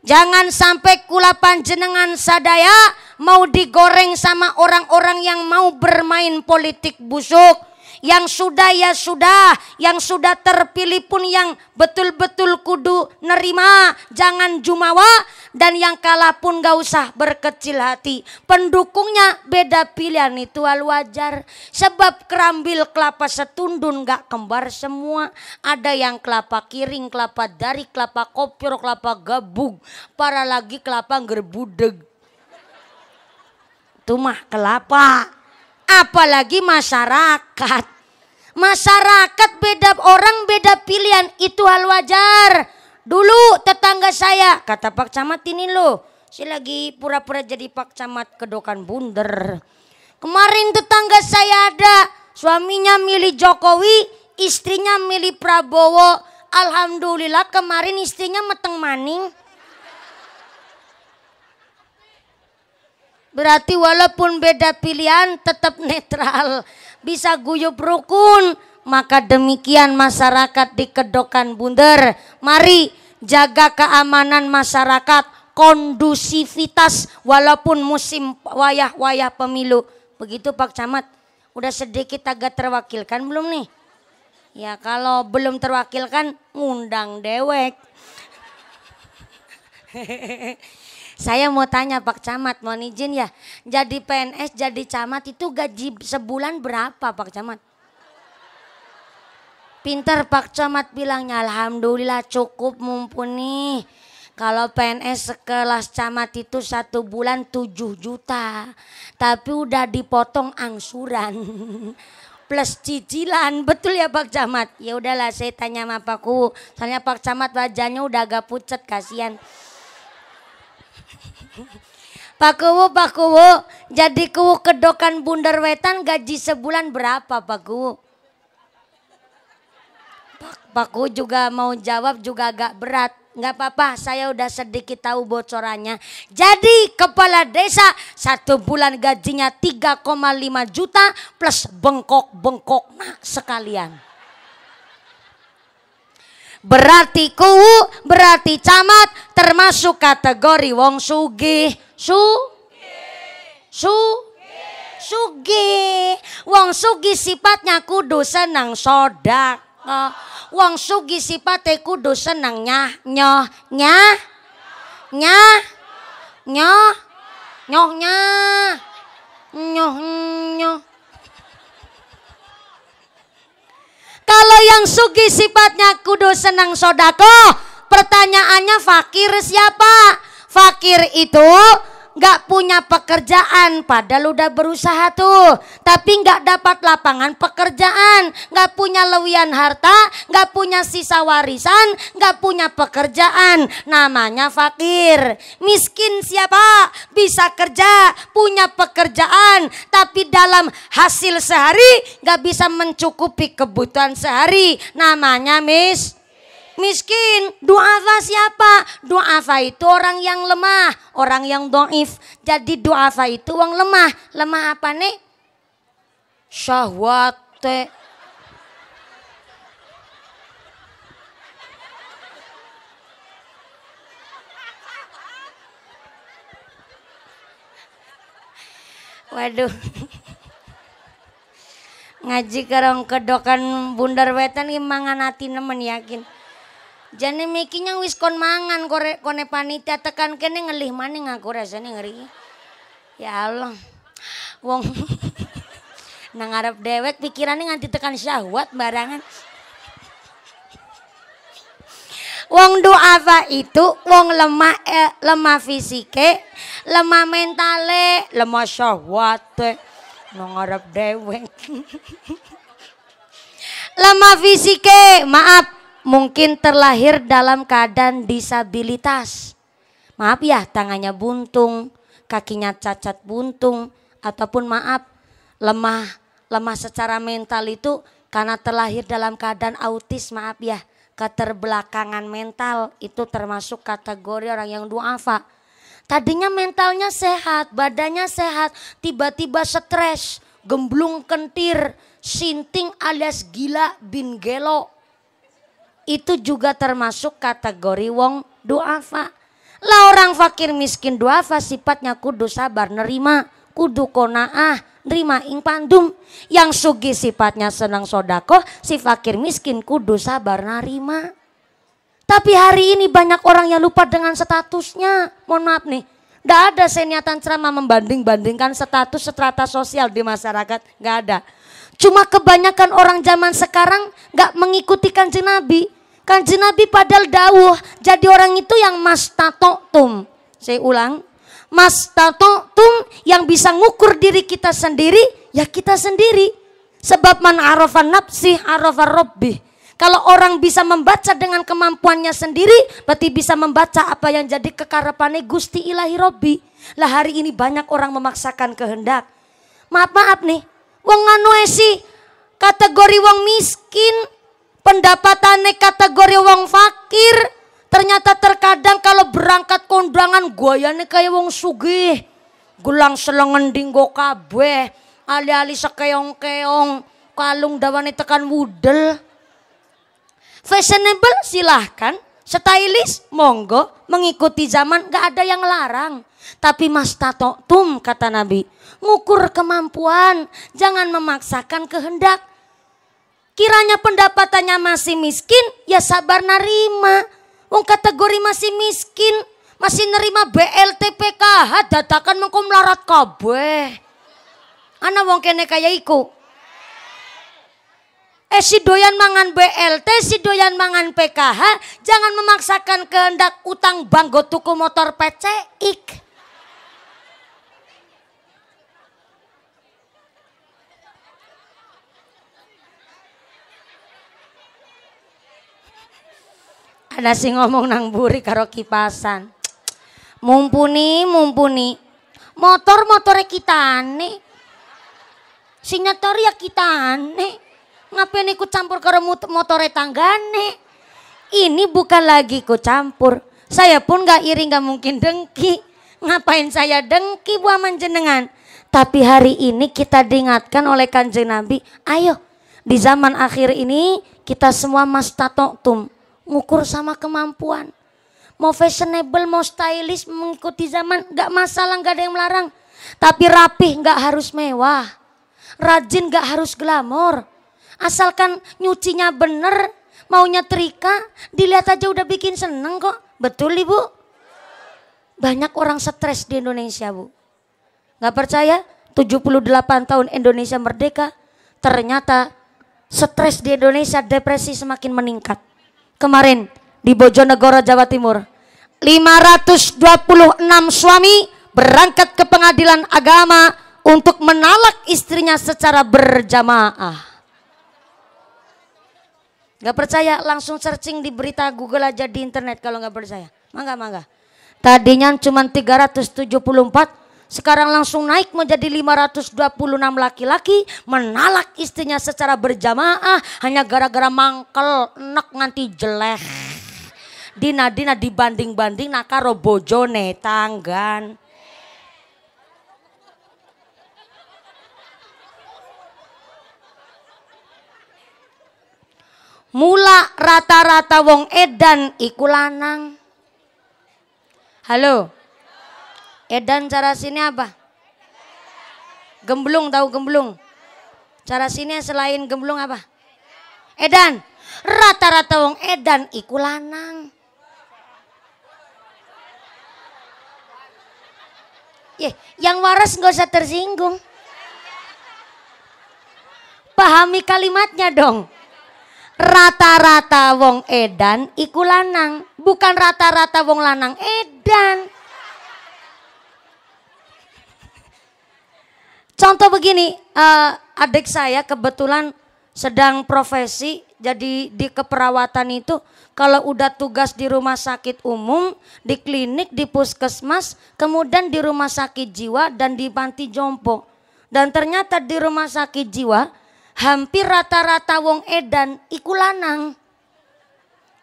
Jangan sampai kulapan jenengan sadaya mau digoreng sama orang-orang yang mau bermain politik busuk. Yang sudah ya sudah, yang sudah terpilih pun yang betul-betul kudu nerima. Jangan jumawa, dan yang kalah pun gak usah berkecil hati. Pendukungnya beda pilihan itu hal wajar. Sebab kerambil kelapa setundun gak kembar semua. Ada yang kelapa kiring, kelapa dari, kelapa kopior, kelapa gabung. Para lagi kelapa gerbudeg. Itu mah kelapa. Apalagi masyarakat. Masyarakat beda orang beda pilihan itu hal wajar. Dulu tetangga saya, kata Pak Camat ini loh. si lagi pura-pura jadi Pak Camat kedokan bunder. Kemarin tetangga saya ada, suaminya milih Jokowi, istrinya milih Prabowo. Alhamdulillah kemarin istrinya meteng maning. Berarti walaupun beda pilihan tetap netral. Bisa guyup rukun, maka demikian masyarakat di Kedokan Bunder. Mari jaga keamanan masyarakat, kondusivitas walaupun musim wayah-wayah pemilu. Begitu Pak Camat, udah sedikit agak terwakilkan belum nih? Ya kalau belum terwakilkan ngundang dewek. Saya mau tanya Pak Camat, mohon izin ya. Jadi PNS, jadi camat itu gaji sebulan berapa Pak Camat? Pinter Pak Camat bilangnya Alhamdulillah cukup mumpuni. Kalau PNS sekelas camat itu satu bulan 7 juta. Tapi udah dipotong angsuran. Plus cicilan, betul ya Pak Camat? Ya udahlah saya tanya sama Pak Ku. Soalnya Pak Camat wajahnya udah agak pucat, kasihan. Pak Kuwu, Pak Kuwu, jadi Kuwu kedokan bundar wetan gaji sebulan berapa Pak Kuwu? Pak, juga mau jawab juga agak berat. Nggak apa-apa, saya udah sedikit tahu bocorannya. Jadi kepala desa satu bulan gajinya 3,5 juta plus bengkok-bengkok nah sekalian. Berarti ku, berarti camat, termasuk kategori wong sugih. Su? Su? Sugi, wong sugi sifatnya kudu senang sodak. Uh, wong sugi sipate kudu seneng nyah nyoh nyah nyah nyoh nyoh nyah nyoh nyoh kalau yang sugi sifatnya kudu senang sodako pertanyaannya fakir siapa fakir itu nggak punya pekerjaan, padahal udah berusaha tuh, tapi nggak dapat lapangan pekerjaan, nggak punya lewian harta, nggak punya sisa warisan, nggak punya pekerjaan, namanya fakir. Miskin siapa? Bisa kerja, punya pekerjaan, tapi dalam hasil sehari nggak bisa mencukupi kebutuhan sehari, namanya miskin miskin. Du'afa siapa? doa itu orang yang lemah, orang yang do'if. Jadi doa itu orang lemah. Lemah apa nih? Syahwat. Waduh. Ngaji kerong kedokan bundar wetan mangan hati nemen yakin. Jane mikinya wis kon mangan kore, kone panitia tekan kene ngelih maning aku rasane ngeri. Ya Allah. Wong nang arep dewek pikirannya nganti tekan syahwat barangan. Wong duafa itu wong lemah eh, lemah fisike, lemah mentale, lemah syahwat. Eh. Nang arep dewek. lemah fisike, maaf mungkin terlahir dalam keadaan disabilitas. Maaf ya, tangannya buntung, kakinya cacat buntung, ataupun maaf, lemah, lemah secara mental itu karena terlahir dalam keadaan autis, maaf ya, keterbelakangan mental itu termasuk kategori orang yang duafa. Tadinya mentalnya sehat, badannya sehat, tiba-tiba stres, gemblung kentir, sinting alias gila bin gelo itu juga termasuk kategori wong duafa. Lah orang fakir miskin duafa sifatnya kudu sabar nerima, kudu konaah, nerima ing pandum. Yang sugi sifatnya senang sodako, si fakir miskin kudu sabar nerima. Tapi hari ini banyak orang yang lupa dengan statusnya. Mohon maaf nih, Gak ada saya niatan ceramah membanding-bandingkan status strata sosial di masyarakat. Gak ada. Cuma kebanyakan orang zaman sekarang gak mengikuti kanji Nabi. Kanji Nabi padahal dawuh, jadi orang itu yang mastatotum. Saya ulang, mastatotum yang bisa ngukur diri kita sendiri, ya kita sendiri. Sebab man arafan nafsi arafan robbih. Kalau orang bisa membaca dengan kemampuannya sendiri, berarti bisa membaca apa yang jadi kekarapane Gusti Ilahi Robbi. Lah hari ini banyak orang memaksakan kehendak. Maaf maaf nih, wong anu esi kategori wong miskin pendapatannya kategori wong fakir ternyata terkadang kalau berangkat kondangan goyane kayak wong sugih gulang selengan dinggo kabeh alih-alih sekeong-keong kalung dawane tekan wudel fashionable silahkan stylish monggo mengikuti zaman gak ada yang larang tapi mas tato tum kata nabi ngukur kemampuan jangan memaksakan kehendak sekiranya pendapatannya masih miskin, ya sabar narima. Wong kategori masih miskin, masih nerima BLT PKH dadakan mengko melarat kabeh. Ana wong kene kaya iku. Eh si doyan mangan BLT, si doyan mangan PKH, jangan memaksakan kehendak utang banggo tuku motor peceik. Ada sing ngomong nang buri karo kipasan. Mumpuni, mumpuni. Motor-motore kita aneh, nyetor ya aneh, Ngapain ikut campur karo motore tanggane? Ini bukan lagi ku campur. Saya pun gak iri gak mungkin dengki. Ngapain saya dengki buah manjenengan? Tapi hari ini kita diingatkan oleh kanjeng Nabi, ayo di zaman akhir ini kita semua tum ngukur sama kemampuan. Mau fashionable, mau stylish, mengikuti zaman, nggak masalah, nggak ada yang melarang. Tapi rapih nggak harus mewah, rajin nggak harus glamor. Asalkan nyucinya bener, maunya terika, dilihat aja udah bikin seneng kok. Betul ibu? Banyak orang stres di Indonesia bu. Nggak percaya? 78 tahun Indonesia merdeka, ternyata stres di Indonesia depresi semakin meningkat kemarin di Bojonegoro, Jawa Timur. 526 suami berangkat ke pengadilan agama untuk menalak istrinya secara berjamaah. Gak percaya langsung searching di berita Google aja di internet kalau gak percaya. Mangga mangga. Tadinya cuma 374 sekarang langsung naik menjadi 526 laki-laki. Menalak istrinya secara berjamaah. Hanya gara-gara mangkel. Enak nganti jelek. Dina dina dibanding-banding nakaro bojone tanggan. Mula rata-rata wong edan iku lanang. Halo. Edan cara sini apa? Gemblung tahu gemblung. Cara sini selain gemblung apa? Edan. Rata-rata wong edan iku lanang. Ye, yang waras nggak usah tersinggung. Pahami kalimatnya dong. Rata-rata wong edan iku lanang, bukan rata-rata wong lanang edan. Contoh begini, uh, adik saya kebetulan sedang profesi jadi di keperawatan itu kalau udah tugas di rumah sakit umum, di klinik, di puskesmas, kemudian di rumah sakit jiwa dan di panti jompo. Dan ternyata di rumah sakit jiwa hampir rata-rata wong edan ikulanang.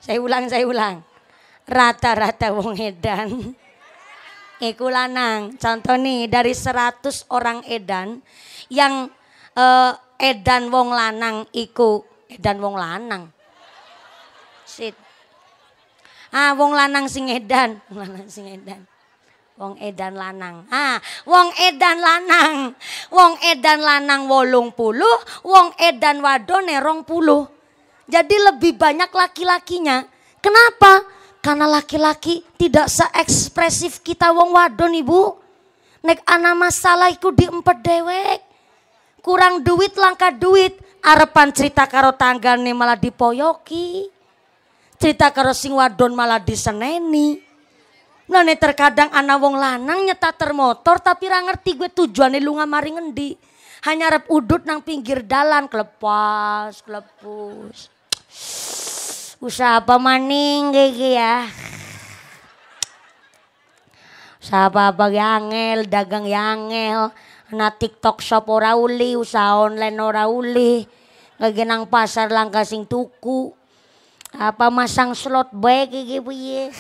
Saya ulang, saya ulang. Rata-rata wong edan Iku lanang. Contoh nih dari 100 orang edan yang uh, edan wong lanang iku edan wong lanang. Sit. Ah wong lanang sing edan, wong lanang sing edan. Wong edan lanang. Ah, wong edan lanang. Wong edan lanang wolung puluh, wong edan wadone rong puluh. Jadi lebih banyak laki-lakinya. Kenapa? Karena laki-laki tidak seekspresif kita wong wadon ibu. Nek ana masalah iku diempet dewek. Kurang duit langka duit. Arepan cerita karo tanggane malah dipoyoki. Cerita karo sing wadon malah diseneni. Nane terkadang ana wong lanang nyetak termotor tapi ra ngerti gue tujuannya lunga mari ngendi. Hanya arep udut nang pinggir dalan kelepas, kelepus usaha apa maning gigi ya usaha apa yangel dagang yangel ya na tiktok shop ora uli usaha online ora uli kaginang pasar langka sing tuku apa masang slot bae gigi piye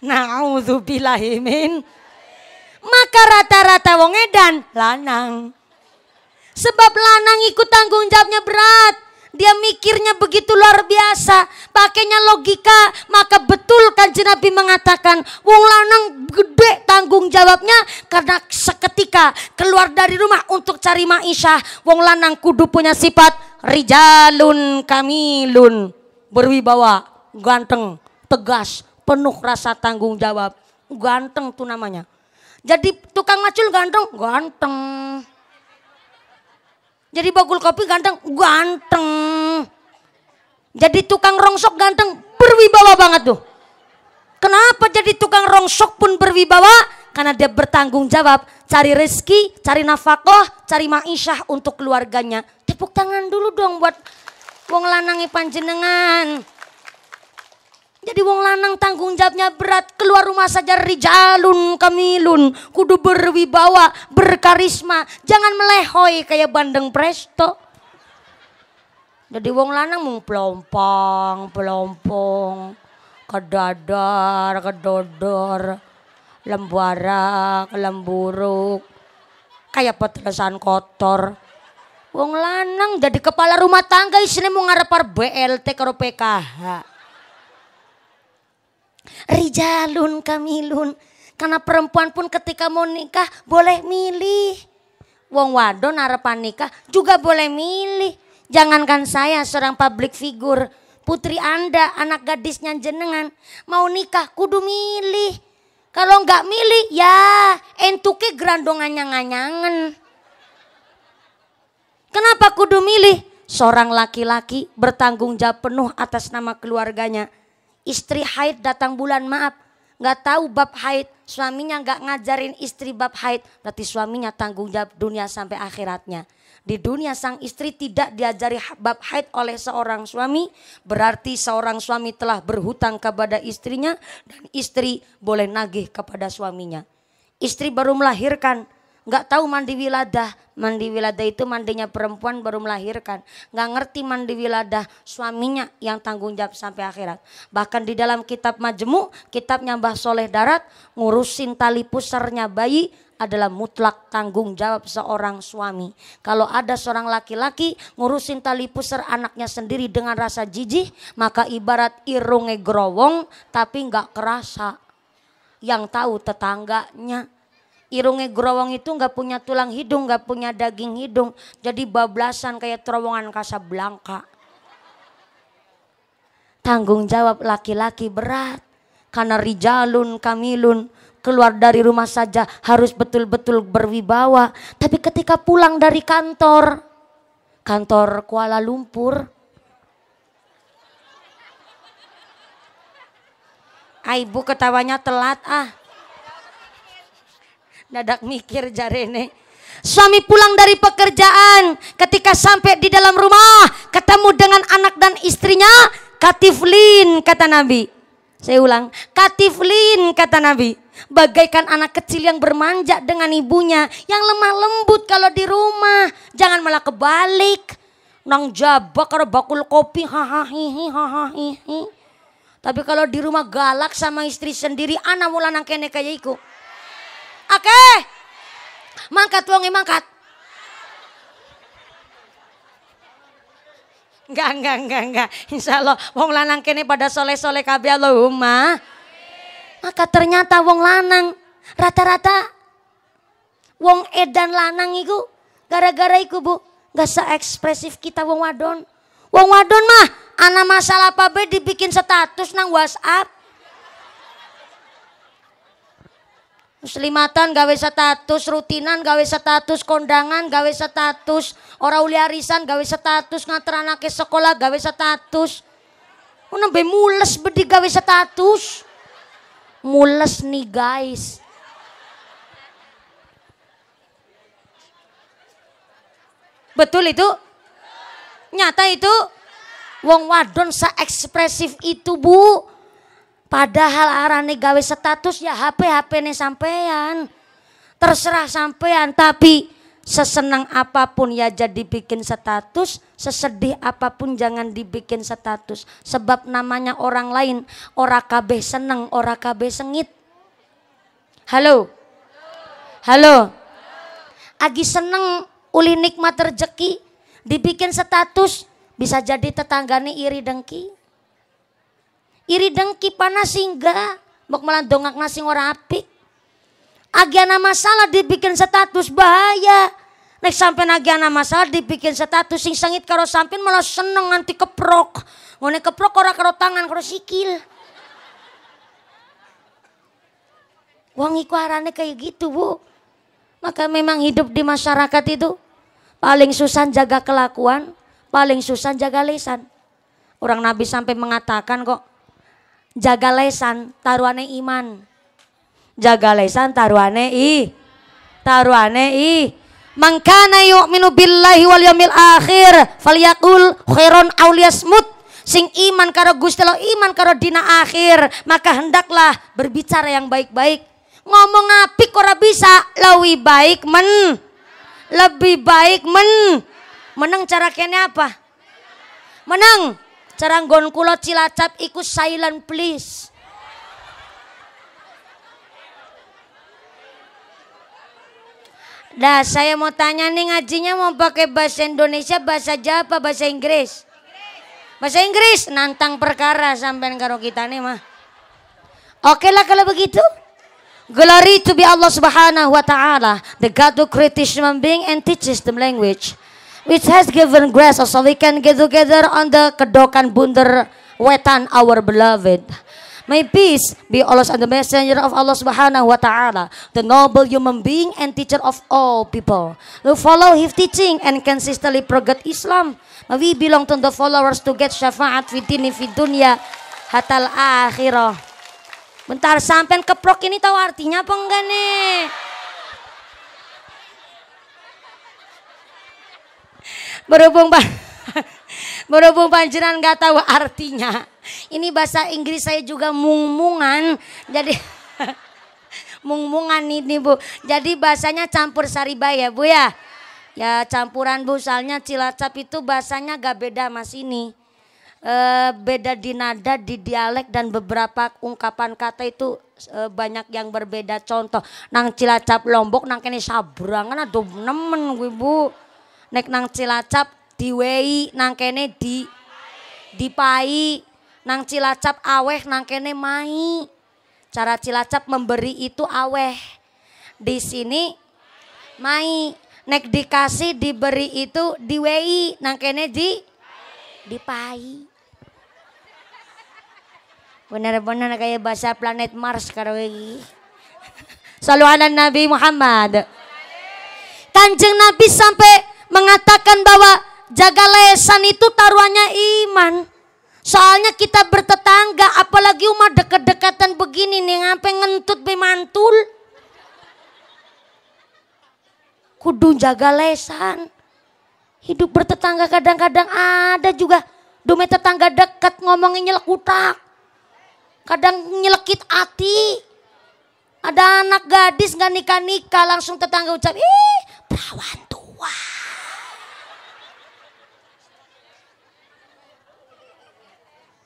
Na'udzubillahimin. Maka rata-rata wong edan lanang. Sebab lanang ikut tanggung jawabnya berat. Dia mikirnya begitu luar biasa, pakainya logika. Maka betul kan Nabi mengatakan, wong lanang gede tanggung jawabnya karena seketika keluar dari rumah untuk cari ma'isyah. Wong lanang kudu punya sifat rijalun kamilun. Berwibawa, ganteng, tegas, penuh rasa tanggung jawab. Ganteng tuh namanya. Jadi tukang macul ganteng, ganteng. Jadi bakul kopi ganteng, ganteng. Jadi tukang rongsok ganteng berwibawa banget tuh. Kenapa jadi tukang rongsok pun berwibawa? Karena dia bertanggung jawab, cari rezeki, cari nafkah, cari ma'isyah untuk keluarganya. Tepuk tangan dulu dong buat wong lanangi panjenengan. Jadi wong lanang tanggung jawabnya berat, keluar rumah saja rijalun kamilun, kudu berwibawa, berkarisma, jangan melehoi kayak bandeng presto. Jadi wong lanang mung pelompong, pelompong, kedadar, kedodor, lembarak, lemburuk, kayak petelesan kotor. Wong lanang jadi kepala rumah tangga isine mau ngarepar BLT karo PKH. Rijalun kamilun. Karena perempuan pun ketika mau nikah boleh milih. Wong wadon harapan nikah juga boleh milih Jangankan saya seorang public figur, putri Anda, anak gadisnya jenengan, mau nikah kudu milih. Kalau nggak milih, ya entuke grandongan yang nyangan Kenapa kudu milih? Seorang laki-laki bertanggung jawab penuh atas nama keluarganya. Istri haid datang bulan maaf, nggak tahu bab haid, suaminya nggak ngajarin istri bab haid, berarti suaminya tanggung jawab dunia sampai akhiratnya di dunia sang istri tidak diajari bab haid oleh seorang suami, berarti seorang suami telah berhutang kepada istrinya dan istri boleh nagih kepada suaminya. Istri baru melahirkan, nggak tahu mandi wiladah. Mandi wiladah itu mandinya perempuan baru melahirkan. Nggak ngerti mandi wiladah suaminya yang tanggung jawab sampai akhirat. Bahkan di dalam kitab majemuk, kitabnya Mbah soleh darat, ngurusin tali pusarnya bayi, adalah mutlak tanggung jawab seorang suami. Kalau ada seorang laki-laki ngurusin tali pusar anaknya sendiri dengan rasa jijih, maka ibarat irunge growong tapi nggak kerasa. Yang tahu tetangganya. Irunge growong itu nggak punya tulang hidung, nggak punya daging hidung. Jadi bablasan kayak terowongan kasa belangka. Tanggung jawab laki-laki berat. Karena rijalun kamilun keluar dari rumah saja harus betul-betul berwibawa. Tapi ketika pulang dari kantor, kantor Kuala Lumpur, ah, Ibu ketawanya telat ah. Dadak mikir jarene. Suami pulang dari pekerjaan, ketika sampai di dalam rumah, ketemu dengan anak dan istrinya, katiflin kata Nabi saya ulang, katiflin kata Nabi. Bagaikan anak kecil yang bermanja dengan ibunya, yang lemah lembut kalau di rumah. Jangan malah kebalik. Nang jabak karo bakul kopi, hahaha, hahaha. Tapi kalau di rumah galak sama istri sendiri, anak mula nang kene kayak iku. Oke, okay. mangkat wongi mangkat. Enggak, enggak, enggak, enggak. Insya Allah, wong lanang kini pada soleh-soleh kabi Allahumma. Maka ternyata wong lanang rata-rata wong edan lanang iku gara-gara iku Bu, enggak se kita wong wadon. Wong wadon mah anak masalah apa be dibikin status nang WhatsApp. Muslimatan gawe status, rutinan gawe status, kondangan gawe status, ora uli arisan gawe status, ke sekolah gawe status. Nembe mules bedi gawe status. Mules nih guys. Betul itu? Nyata itu? Wong wadon se ekspresif itu bu. Padahal arane gawe status ya HP HP nih sampean. Terserah sampean tapi sesenang apapun ya jadi bikin status, sesedih apapun jangan dibikin status. Sebab namanya orang lain, ora kabeh seneng, ora kabeh sengit. Halo. Halo. Agi seneng uli nikmat rezeki, dibikin status bisa jadi tetanggane iri dengki iri dengki panas singga bok malah dongak nasi ora apik agiana masalah dibikin status bahaya Nek sampai agiana masalah dibikin status sing sengit karo sampin malah seneng nanti keprok. Ngone keprok ora karo tangan karo sikil. Wong iku arane kayak gitu, Bu. Maka memang hidup di masyarakat itu paling susah jaga kelakuan, paling susah jaga lesan Orang Nabi sampai mengatakan kok jaga lesan taruhane iman jaga lesan taruhane i taruhane i mangkana yu'minu billahi wal yawmil akhir falyakul khairon awliyasmut sing iman karo Gusti iman karo dina akhir maka hendaklah berbicara yang baik-baik ngomong api ora bisa lebih baik men lebih baik men menang cara kene apa menang Acara nggon Cilacap iku silent please. Dah, saya mau tanya nih ngajinya mau pakai bahasa Indonesia, bahasa Jawa, bahasa Inggris? Bahasa Inggris, nantang perkara sampai karo kita nih mah. Oke lah kalau begitu. Glory to be Allah subhanahu wa ta'ala, the God who created human being and teaches them language which has given grace so we can get together on the kedokan bunder wetan our beloved. May peace be always on the messenger of Allah subhanahu wa ta'ala, the noble human being and teacher of all people, who follow his teaching and consistently promote Islam. May we belong to the followers to get syafaat fitini fidunya hatal akhirah. Bentar, sampai keprok ini tahu artinya apa enggak nih? berhubung Pak berhubung panjenengan nggak tahu artinya. Ini bahasa Inggris saya juga mungmungan. Jadi mungmungan ini Bu. Jadi bahasanya campur Saribaya ya Bu ya. Ya campuran Bu, soalnya Cilacap itu bahasanya gak beda mas ini. E, eh, beda di nada, di dialek dan beberapa ungkapan kata itu e, banyak yang berbeda. Contoh, nang Cilacap Lombok, nang kene sabrangan aduh nemen gue Bu nek nang Cilacap diwei nang kene di dipai nang Cilacap aweh nang kene mai. Cara Cilacap memberi itu aweh. Di sini mai nek dikasih diberi itu diwei nang kene di dipai. Benar-benar kayak bahasa planet Mars karo iki. Saluanan Nabi Muhammad. Kanjeng Nabi sampai mengatakan bahwa jaga lesan itu taruhannya iman. Soalnya kita bertetangga, apalagi umat dekat dekatan begini nih, ngapain ngentut bemantul. Kudu jaga lesan. Hidup bertetangga kadang-kadang ada juga. Dome tetangga dekat ngomongin nyelek utak. Kadang nyelekit hati. Ada anak gadis nggak nikah-nikah langsung tetangga ucap, ih perawan tua.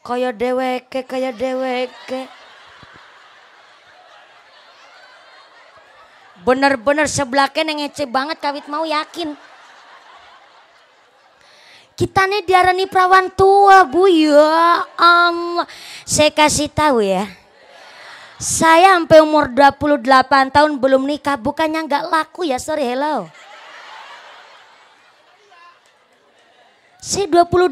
kaya deweke kaya ke, bener-bener sebelah kene ngece banget kawit mau yakin kita nih diarani perawan tua bu ya Allah saya kasih tahu ya saya sampai umur 28 tahun belum nikah bukannya nggak laku ya sorry hello saya 28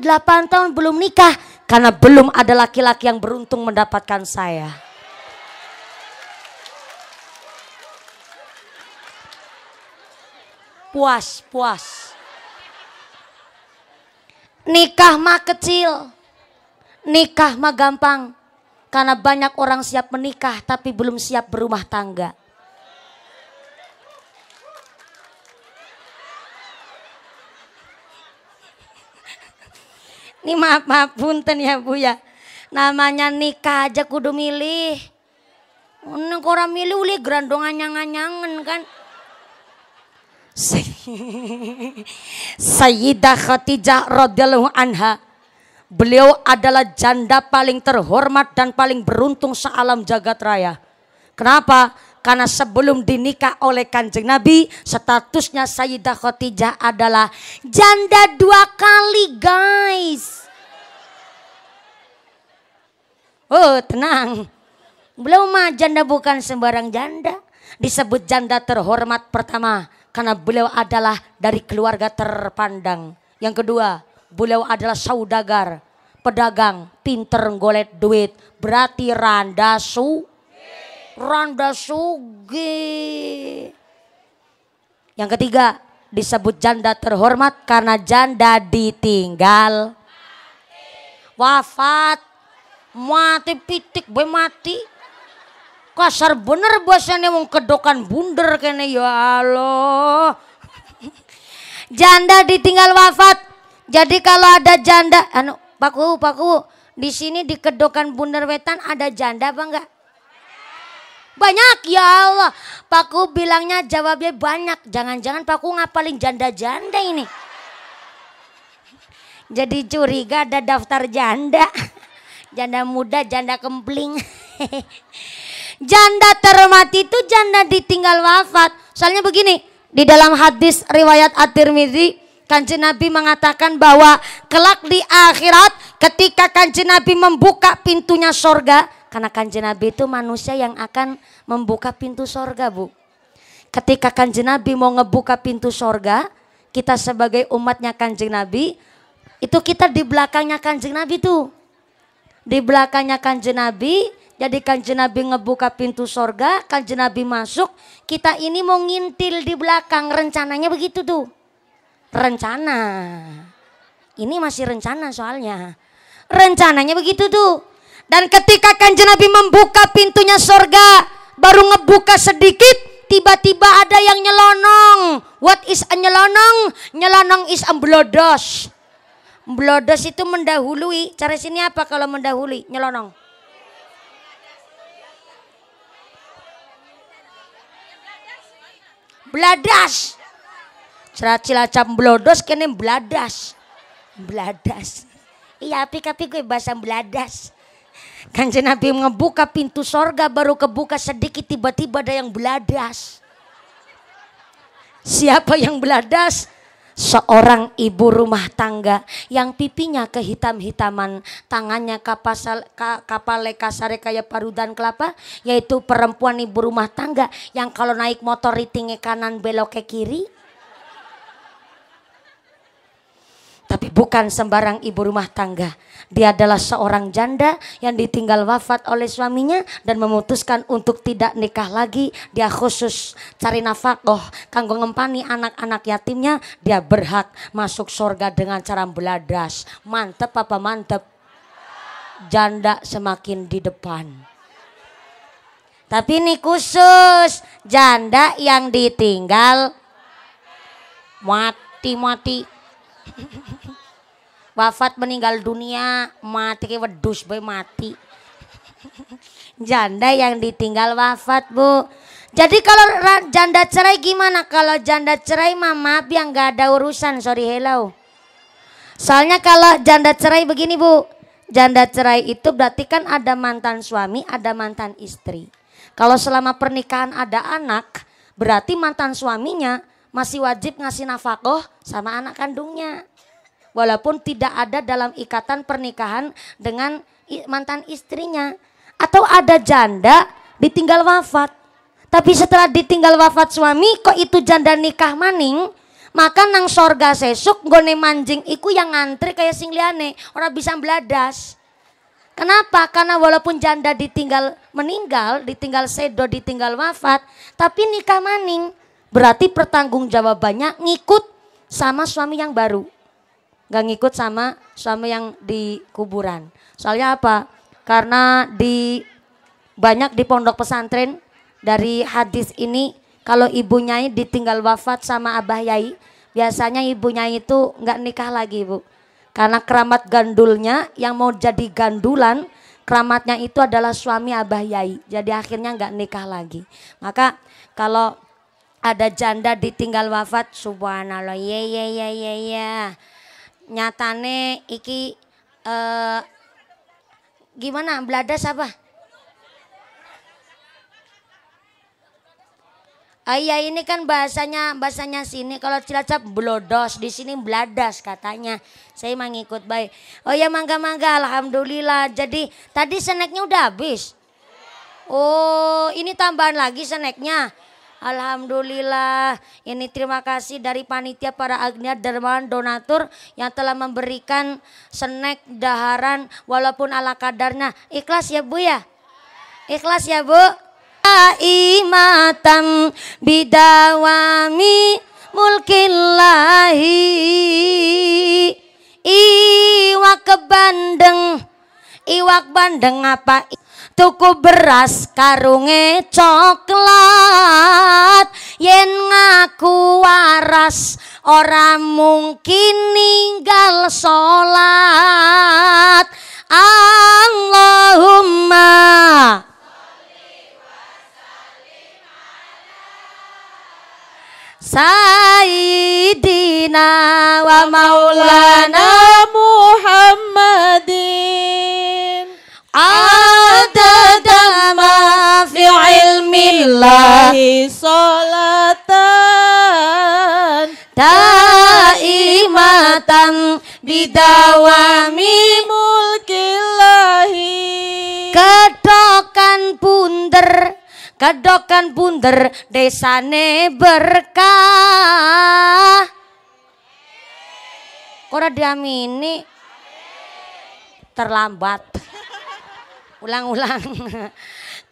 tahun belum nikah karena belum ada laki-laki yang beruntung mendapatkan saya. Puas, puas. Nikah mah kecil. Nikah mah gampang. Karena banyak orang siap menikah tapi belum siap berumah tangga. Ini maaf maaf punten ya Bu ya. Namanya nikah aja kudu milih. Ini orang milih uli grandongan anyang anyangan kan. Sayyidah Khadijah radhiyallahu anha. Beliau adalah janda paling terhormat dan paling beruntung sealam jagat raya. Kenapa? Karena sebelum dinikah oleh kanjeng Nabi, statusnya Sayyidah Khotijah adalah janda dua kali guys. Oh tenang, beliau mah janda bukan sembarang janda. Disebut janda terhormat pertama karena beliau adalah dari keluarga terpandang. Yang kedua, beliau adalah saudagar, pedagang, pinter golet duit, berarti randa su Randa Sugi. Yang ketiga, disebut janda terhormat karena janda ditinggal. Wafat, mati pitik be mati. Kasar bener bahasanya mau kedokan bunder kene ya Allah. janda ditinggal wafat. Jadi kalau ada janda, anu paku paku di sini di kedokan bunder wetan ada janda apa enggak? banyak ya Allah. Paku bilangnya jawabnya banyak. Jangan-jangan Paku ngapalin janda-janda ini. Jadi curiga ada daftar janda. Janda muda, janda kempling. janda termati itu janda ditinggal wafat. Soalnya begini, di dalam hadis riwayat At-Tirmidzi Kanji Nabi mengatakan bahwa kelak di akhirat ketika Kanji Nabi membuka pintunya surga karena kanjeng Nabi itu manusia yang akan membuka pintu sorga bu. Ketika kanjeng Nabi mau ngebuka pintu sorga, kita sebagai umatnya kanjeng Nabi, itu kita di belakangnya kanjeng Nabi tuh. Di belakangnya kanjeng Nabi, jadi kanjeng Nabi ngebuka pintu sorga, kanjeng Nabi masuk, kita ini mau ngintil di belakang, rencananya begitu tuh. Rencana. Ini masih rencana soalnya. Rencananya begitu tuh dan ketika kanjeng Nabi membuka pintunya sorga, baru ngebuka sedikit, tiba-tiba ada yang nyelonong. What is a nyelonong? Nyelonong is a blodos. Blodos itu mendahului. Cara sini apa kalau mendahului? Nyelonong. Bladas. Cilacap blodos kene bladas. Bladas. Iya, tapi gue bahasa bladas. Kanjeng Nabi ngebuka pintu sorga baru kebuka sedikit tiba-tiba ada yang beladas. Siapa yang beladas? seorang ibu rumah tangga yang pipinya kehitam-hitaman, tangannya kapasal, ka, kapale kasare kayak parudan kelapa, yaitu perempuan ibu rumah tangga yang kalau naik motor ritingnya kanan belok ke kiri, Tapi bukan sembarang ibu rumah tangga. Dia adalah seorang janda yang ditinggal wafat oleh suaminya dan memutuskan untuk tidak nikah lagi. Dia khusus cari nafkah kanggo ngempani anak-anak yatimnya. Dia berhak masuk surga dengan cara beladas. Mantep apa mantep? Janda semakin di depan. Tapi ini khusus janda yang ditinggal mati-mati wafat meninggal dunia mati ke wedus boy mati janda yang ditinggal wafat bu jadi kalau janda cerai gimana kalau janda cerai mama maaf yang nggak ada urusan sorry hello soalnya kalau janda cerai begini bu janda cerai itu berarti kan ada mantan suami ada mantan istri kalau selama pernikahan ada anak berarti mantan suaminya masih wajib ngasih nafkah sama anak kandungnya walaupun tidak ada dalam ikatan pernikahan dengan mantan istrinya atau ada janda ditinggal wafat tapi setelah ditinggal wafat suami kok itu janda nikah maning maka nang sorga sesuk gone manjing iku yang ngantri kayak sing liane orang bisa beladas Kenapa? Karena walaupun janda ditinggal meninggal, ditinggal sedo, ditinggal wafat, tapi nikah maning berarti pertanggung jawabannya ngikut sama suami yang baru nggak ngikut sama suami yang di kuburan. Soalnya apa? Karena di banyak di pondok pesantren dari hadis ini kalau ibunya ditinggal wafat sama abah yai, biasanya ibunya itu nggak nikah lagi, Bu. Karena keramat gandulnya yang mau jadi gandulan, keramatnya itu adalah suami abah yai. Jadi akhirnya nggak nikah lagi. Maka kalau ada janda ditinggal wafat, subhanallah, ya ya ya ya ya nyatane iki eh, gimana bladas apa? Ayah iya ini kan bahasanya bahasanya sini kalau Cilacap blodos di sini bladas katanya. Saya mengikut baik. Oh ya mangga-mangga alhamdulillah. Jadi tadi seneknya udah habis. Oh, ini tambahan lagi seneknya. Alhamdulillah. Ini terima kasih dari panitia para Agnia Dermawan Donatur yang telah memberikan snack daharan walaupun ala kadarnya. Ikhlas ya Bu ya? Ikhlas ya Bu? Aimatam bidawami mulkillahi iwak bandeng iwak bandeng apa tuku beras karunge coklat yen ngaku waras ora mungkin ninggal salat Allahumma Sayyidina wa maulana Muhammadin dama fi ilmillahi salatan daimatan bidawami mulkillahi kedokan punder kedokan bunder desane berkah ada amini terlambat ulang-ulang.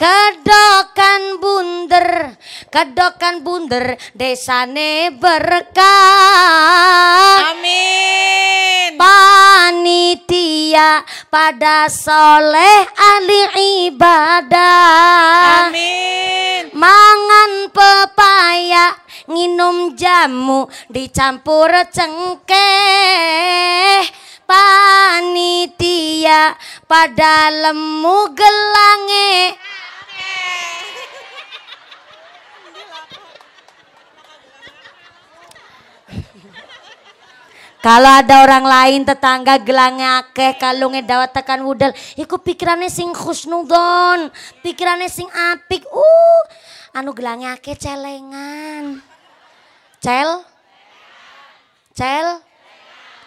kedokan bunder, kedokan bunder, desane berkah. Amin. Panitia pada soleh ahli ibadah. Amin. Mangan pepaya, nginum jamu, dicampur cengkeh panitia pada lemu gelange Kalau ada orang lain tetangga gelangnya akeh kalungnya dawat tekan wudel, iku pikirannya sing khusnudon, pikirannya sing apik. Uh, anu gelangnya akeh celengan. Cel? Cel?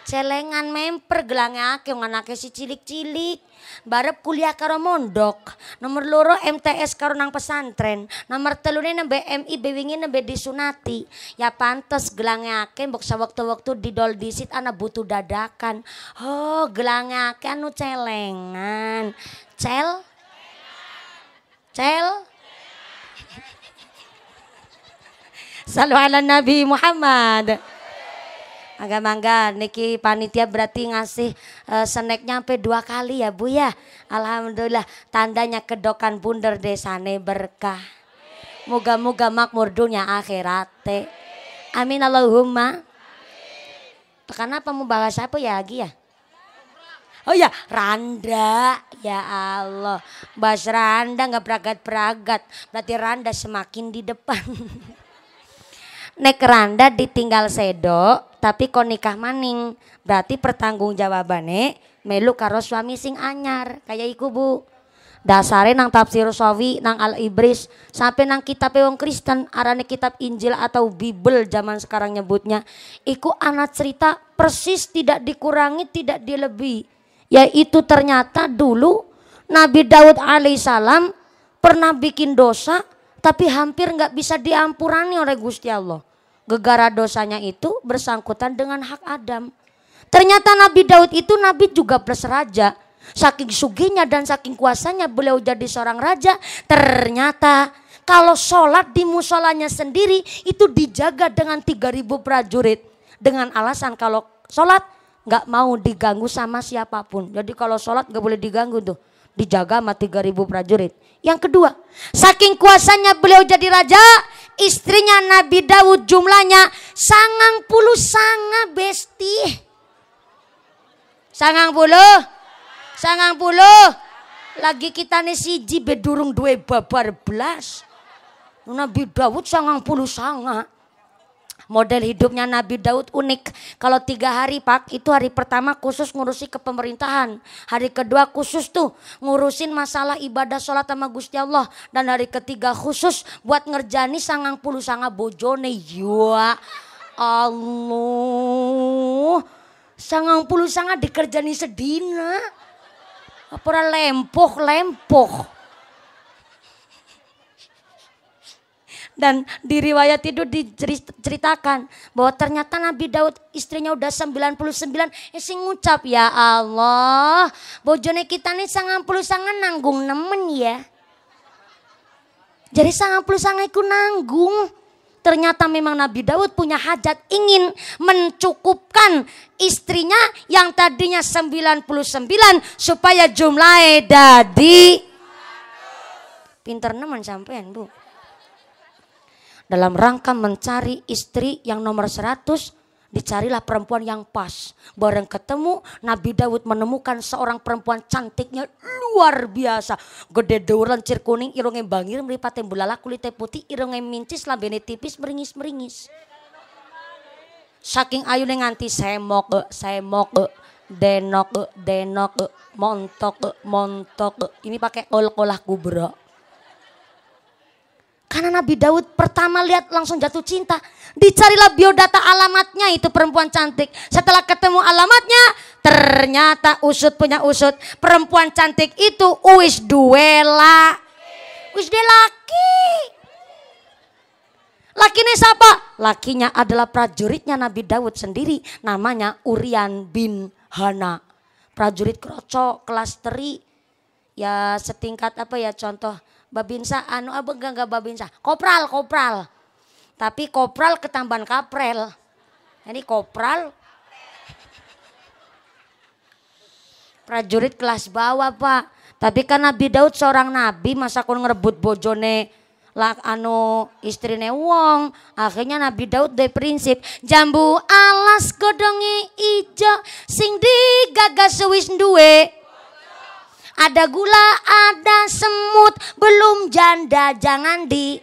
celengan memper gelangnya akeh wong anake si cilik-cilik. Barep kuliah karo mondok. Nomor loro MTS karo nang pesantren. Nomor telune nembe MI bewingi nembe disunati. Ya pantas gelangnya ake mbok waktu waktu didol disit ana butuh dadakan. Oh, gelangnya ake anu celengan. Cel Cel Salu ala Nabi Muhammad. Agak mangga, Niki panitia berarti ngasih uh, eh, seneknya sampai dua kali ya Bu ya. Alhamdulillah tandanya kedokan bunder desane berkah. Moga-moga makmur dunia akhirat. Amin Allahumma. Tekan apa mau bahas apa ya lagi ya? Oh ya, Randa. Ya Allah. Bahas Randa nggak beragat-beragat. Berarti Randa semakin di depan. Nek Randa ditinggal sedok, tapi kau nikah maning berarti pertanggung jawabane melu karo suami sing anyar kayak iku bu dasare nang tafsir sawi nang al ibris sampai nang kitab wong Kristen arane kitab Injil atau bibel zaman sekarang nyebutnya iku anak cerita persis tidak dikurangi tidak dilebih yaitu ternyata dulu Nabi Daud alaihissalam pernah bikin dosa tapi hampir nggak bisa diampurani oleh Gusti Allah Gegara dosanya itu bersangkutan dengan hak Adam. Ternyata Nabi Daud itu Nabi juga plus raja. Saking suginya dan saking kuasanya beliau jadi seorang raja. Ternyata kalau sholat di musolanya sendiri itu dijaga dengan 3000 prajurit. Dengan alasan kalau sholat nggak mau diganggu sama siapapun. Jadi kalau sholat nggak boleh diganggu tuh dijaga sama 3000 prajurit. Yang kedua, saking kuasanya beliau jadi raja, istrinya Nabi Dawud jumlahnya sangang puluh sanga besti. Sangang puluh, sangang puluh. Lagi kita nih siji bedurung dua babar belas. Nabi Dawud sangang puluh sangat. Model hidupnya Nabi Daud unik. Kalau tiga hari pak, itu hari pertama khusus ngurusi pemerintahan, Hari kedua khusus tuh ngurusin masalah ibadah sholat sama Gusti Allah. Dan hari ketiga khusus buat ngerjani sangang puluh sanga bojone. Ya Allah. Sangang puluh sanga dikerjani sedina. Apa lempoh-lempoh. Dan di riwayat itu diceritakan bahwa ternyata Nabi Daud istrinya udah 99. Isi eh, ngucap ya Allah. Bojone kita nih sangat puluh sangat nanggung nemen ya. Jadi sangat puluh sangat iku nanggung ternyata memang Nabi Daud punya hajat ingin mencukupkan istrinya yang tadinya 99 supaya jumlahnya dadi pinter nemen sampean bu dalam rangka mencari istri yang nomor 100 dicarilah perempuan yang pas. Bareng ketemu, Nabi Dawud menemukan seorang perempuan cantiknya luar biasa. Gede dauran lancir kuning, irungnya bangir, meripatnya bulala, kulitnya putih, irungnya mincis, lambene tipis, meringis-meringis. Saking ayu nganti semok, semok, denok, denok, montok, montok. Ini pakai kol kolah kubro. Karena Nabi Daud pertama lihat langsung jatuh cinta. Dicarilah biodata alamatnya itu perempuan cantik. Setelah ketemu alamatnya, ternyata usut punya usut. Perempuan cantik itu uis duela. Uis de laki. Laki ini siapa? Lakinya adalah prajuritnya Nabi Daud sendiri. Namanya Urian bin Hana. Prajurit kroco, kelas teri. Ya setingkat apa ya contoh babinsa anu apa enggak babinsa kopral kopral tapi kopral ketambahan kaprel ini kopral prajurit kelas bawah pak tapi kan Nabi Daud seorang nabi masa kon ngerebut bojone lak anu istrine wong akhirnya Nabi Daud dari prinsip jambu alas godongi ijo sing digagas wis duwe ada gula, ada semut, belum janda jangan di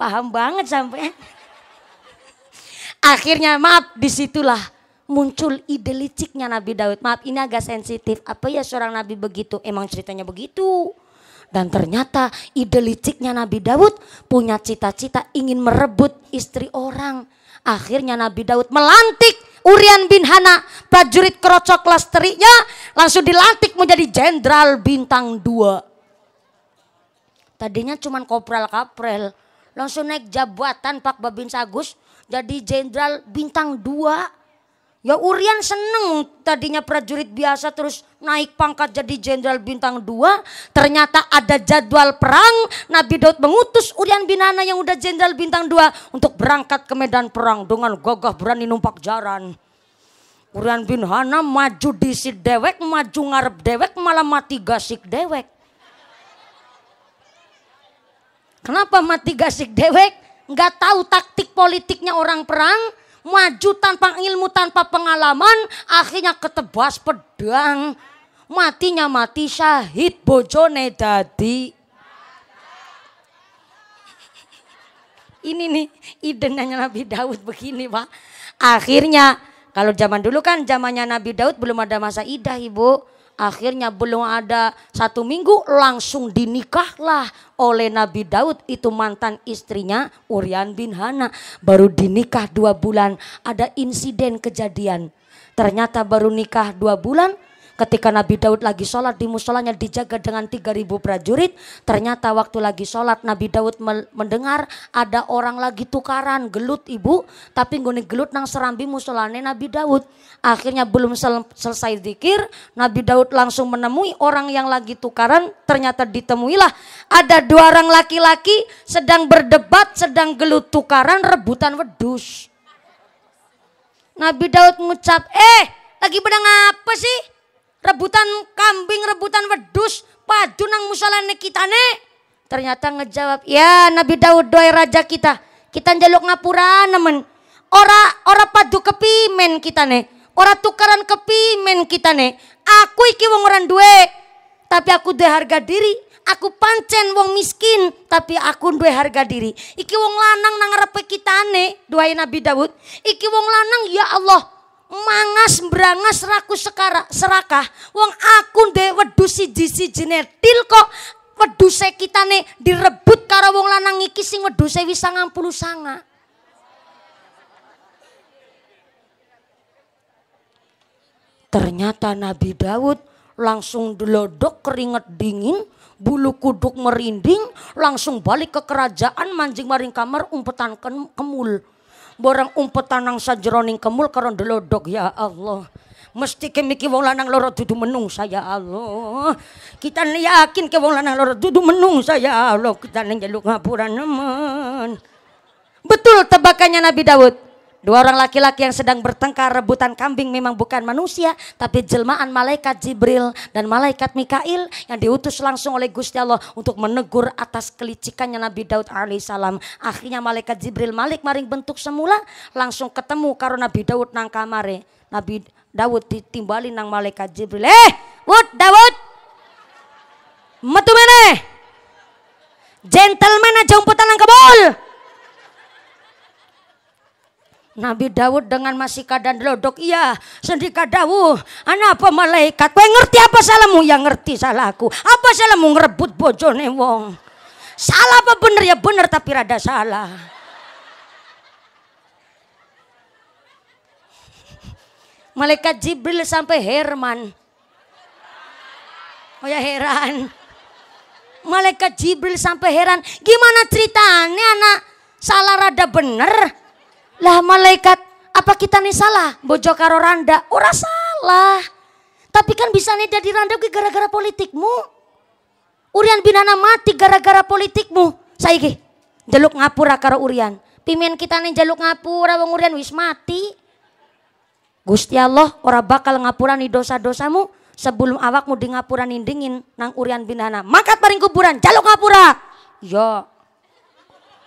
paham banget sampai. Akhirnya maaf disitulah muncul ide liciknya Nabi Daud. Maaf ini agak sensitif. Apa ya seorang Nabi begitu? Emang ceritanya begitu. Dan ternyata ide liciknya Nabi Daud punya cita-cita ingin merebut istri orang. Akhirnya Nabi Daud melantik Urian bin Hana, prajurit kerocok kelas terinya, langsung dilantik menjadi jenderal bintang dua. Tadinya cuma kopral-kaprel, langsung naik jabatan Pak Babin Sagus jadi jenderal bintang dua. Ya Urian seneng tadinya prajurit biasa terus naik pangkat jadi jenderal bintang dua. Ternyata ada jadwal perang. Nabi Daud mengutus Urian bin Binana yang udah jenderal bintang dua untuk berangkat ke medan perang dengan gagah berani numpak jaran. Urian bin Hana maju di disit dewek, maju ngarep dewek, malah mati gasik dewek. Kenapa mati gasik dewek? Nggak tahu taktik politiknya orang perang Maju tanpa ilmu, tanpa pengalaman, akhirnya ketebas pedang. Matinya mati syahid bojone dadi. Ini nih idenya Nabi Daud begini Pak. Akhirnya kalau zaman dulu kan zamannya Nabi Daud belum ada masa idah Ibu. Akhirnya belum ada satu minggu langsung dinikahlah oleh Nabi Daud itu mantan istrinya Urian bin Hana. Baru dinikah dua bulan ada insiden kejadian. Ternyata baru nikah dua bulan Ketika Nabi Daud lagi sholat di musolanya dijaga dengan 3000 prajurit. Ternyata waktu lagi sholat Nabi Daud mendengar ada orang lagi tukaran gelut ibu. Tapi ngone gelut nang serambi musolane Nabi Daud. Akhirnya belum sel selesai dikir Nabi Daud langsung menemui orang yang lagi tukaran. Ternyata ditemuilah ada dua orang laki-laki sedang berdebat, sedang gelut tukaran rebutan wedus. Nabi Daud mengucap eh lagi pedang apa sih? rebutan kambing, rebutan wedus, padu nang musolane kita ne. Ternyata ngejawab, ya Nabi Daud doai raja kita. Kita njaluk ngapura nemen. Ora ora padu kepimen kita ne. Ora tukaran kepimen kita ne. Aku iki wong orang duwe, tapi aku duwe harga diri. Aku pancen wong miskin, tapi aku duwe harga diri. Iki wong lanang nang kita ne. doai Nabi Daud. Iki wong lanang, ya Allah, mangas berangas raku sekara, serakah wong aku ndek wedhus siji-sijine til kok kita kitane direbut karo wong lanang iki sing wedhuse wis sanga. Ternyata Nabi Daud langsung dilodok keringet dingin, bulu kuduk merinding, langsung balik ke kerajaan manjing maring kamar umpetan kemul borang umpet tanang sajroning kemul karon delodok ya Allah mesti kemiki wong lanang loro dudu menung saya ya Allah kita yakin ke wong lanang loro dudu menung saya ya Allah kita njaluk ngapuran nemen betul tebakannya Nabi Daud Dua orang laki-laki yang sedang bertengkar rebutan kambing memang bukan manusia, tapi jelmaan malaikat Jibril dan malaikat Mikail yang diutus langsung oleh Gusti Allah untuk menegur atas kelicikannya Nabi Daud alaihissalam. Akhirnya malaikat Jibril malik maring bentuk semula langsung ketemu karena Nabi Daud nang kamare. Nabi Daud ditimbali nang malaikat Jibril. Eh, Wood Daud. Metu mana Gentleman aja umpetan nang kebol. Nabi Dawud dengan masih keadaan lodok, iya sendika Daud, anak apa malaikat, kau ngerti apa salahmu? yang ngerti salahku, apa salahmu ngerebut bojone wong? Salah apa bener ya bener tapi rada salah. Malaikat Jibril sampai Herman. Oh ya heran. Malaikat Jibril sampai heran. Gimana ceritanya anak salah rada bener? Lah malaikat, apa kita nih salah? Bojo karo randa, ora salah. Tapi kan bisa nih jadi randa gara-gara politikmu. Urian binana mati gara-gara politikmu. Saiki jaluk ngapura karo Urian. Pimen kita nih jaluk ngapura wong Urian wis mati. Gusti Allah ora bakal ngapura nih dosa-dosamu sebelum awakmu di ngapura nindingin nang Urian binana. Makat paring kuburan jaluk ngapura. Yo.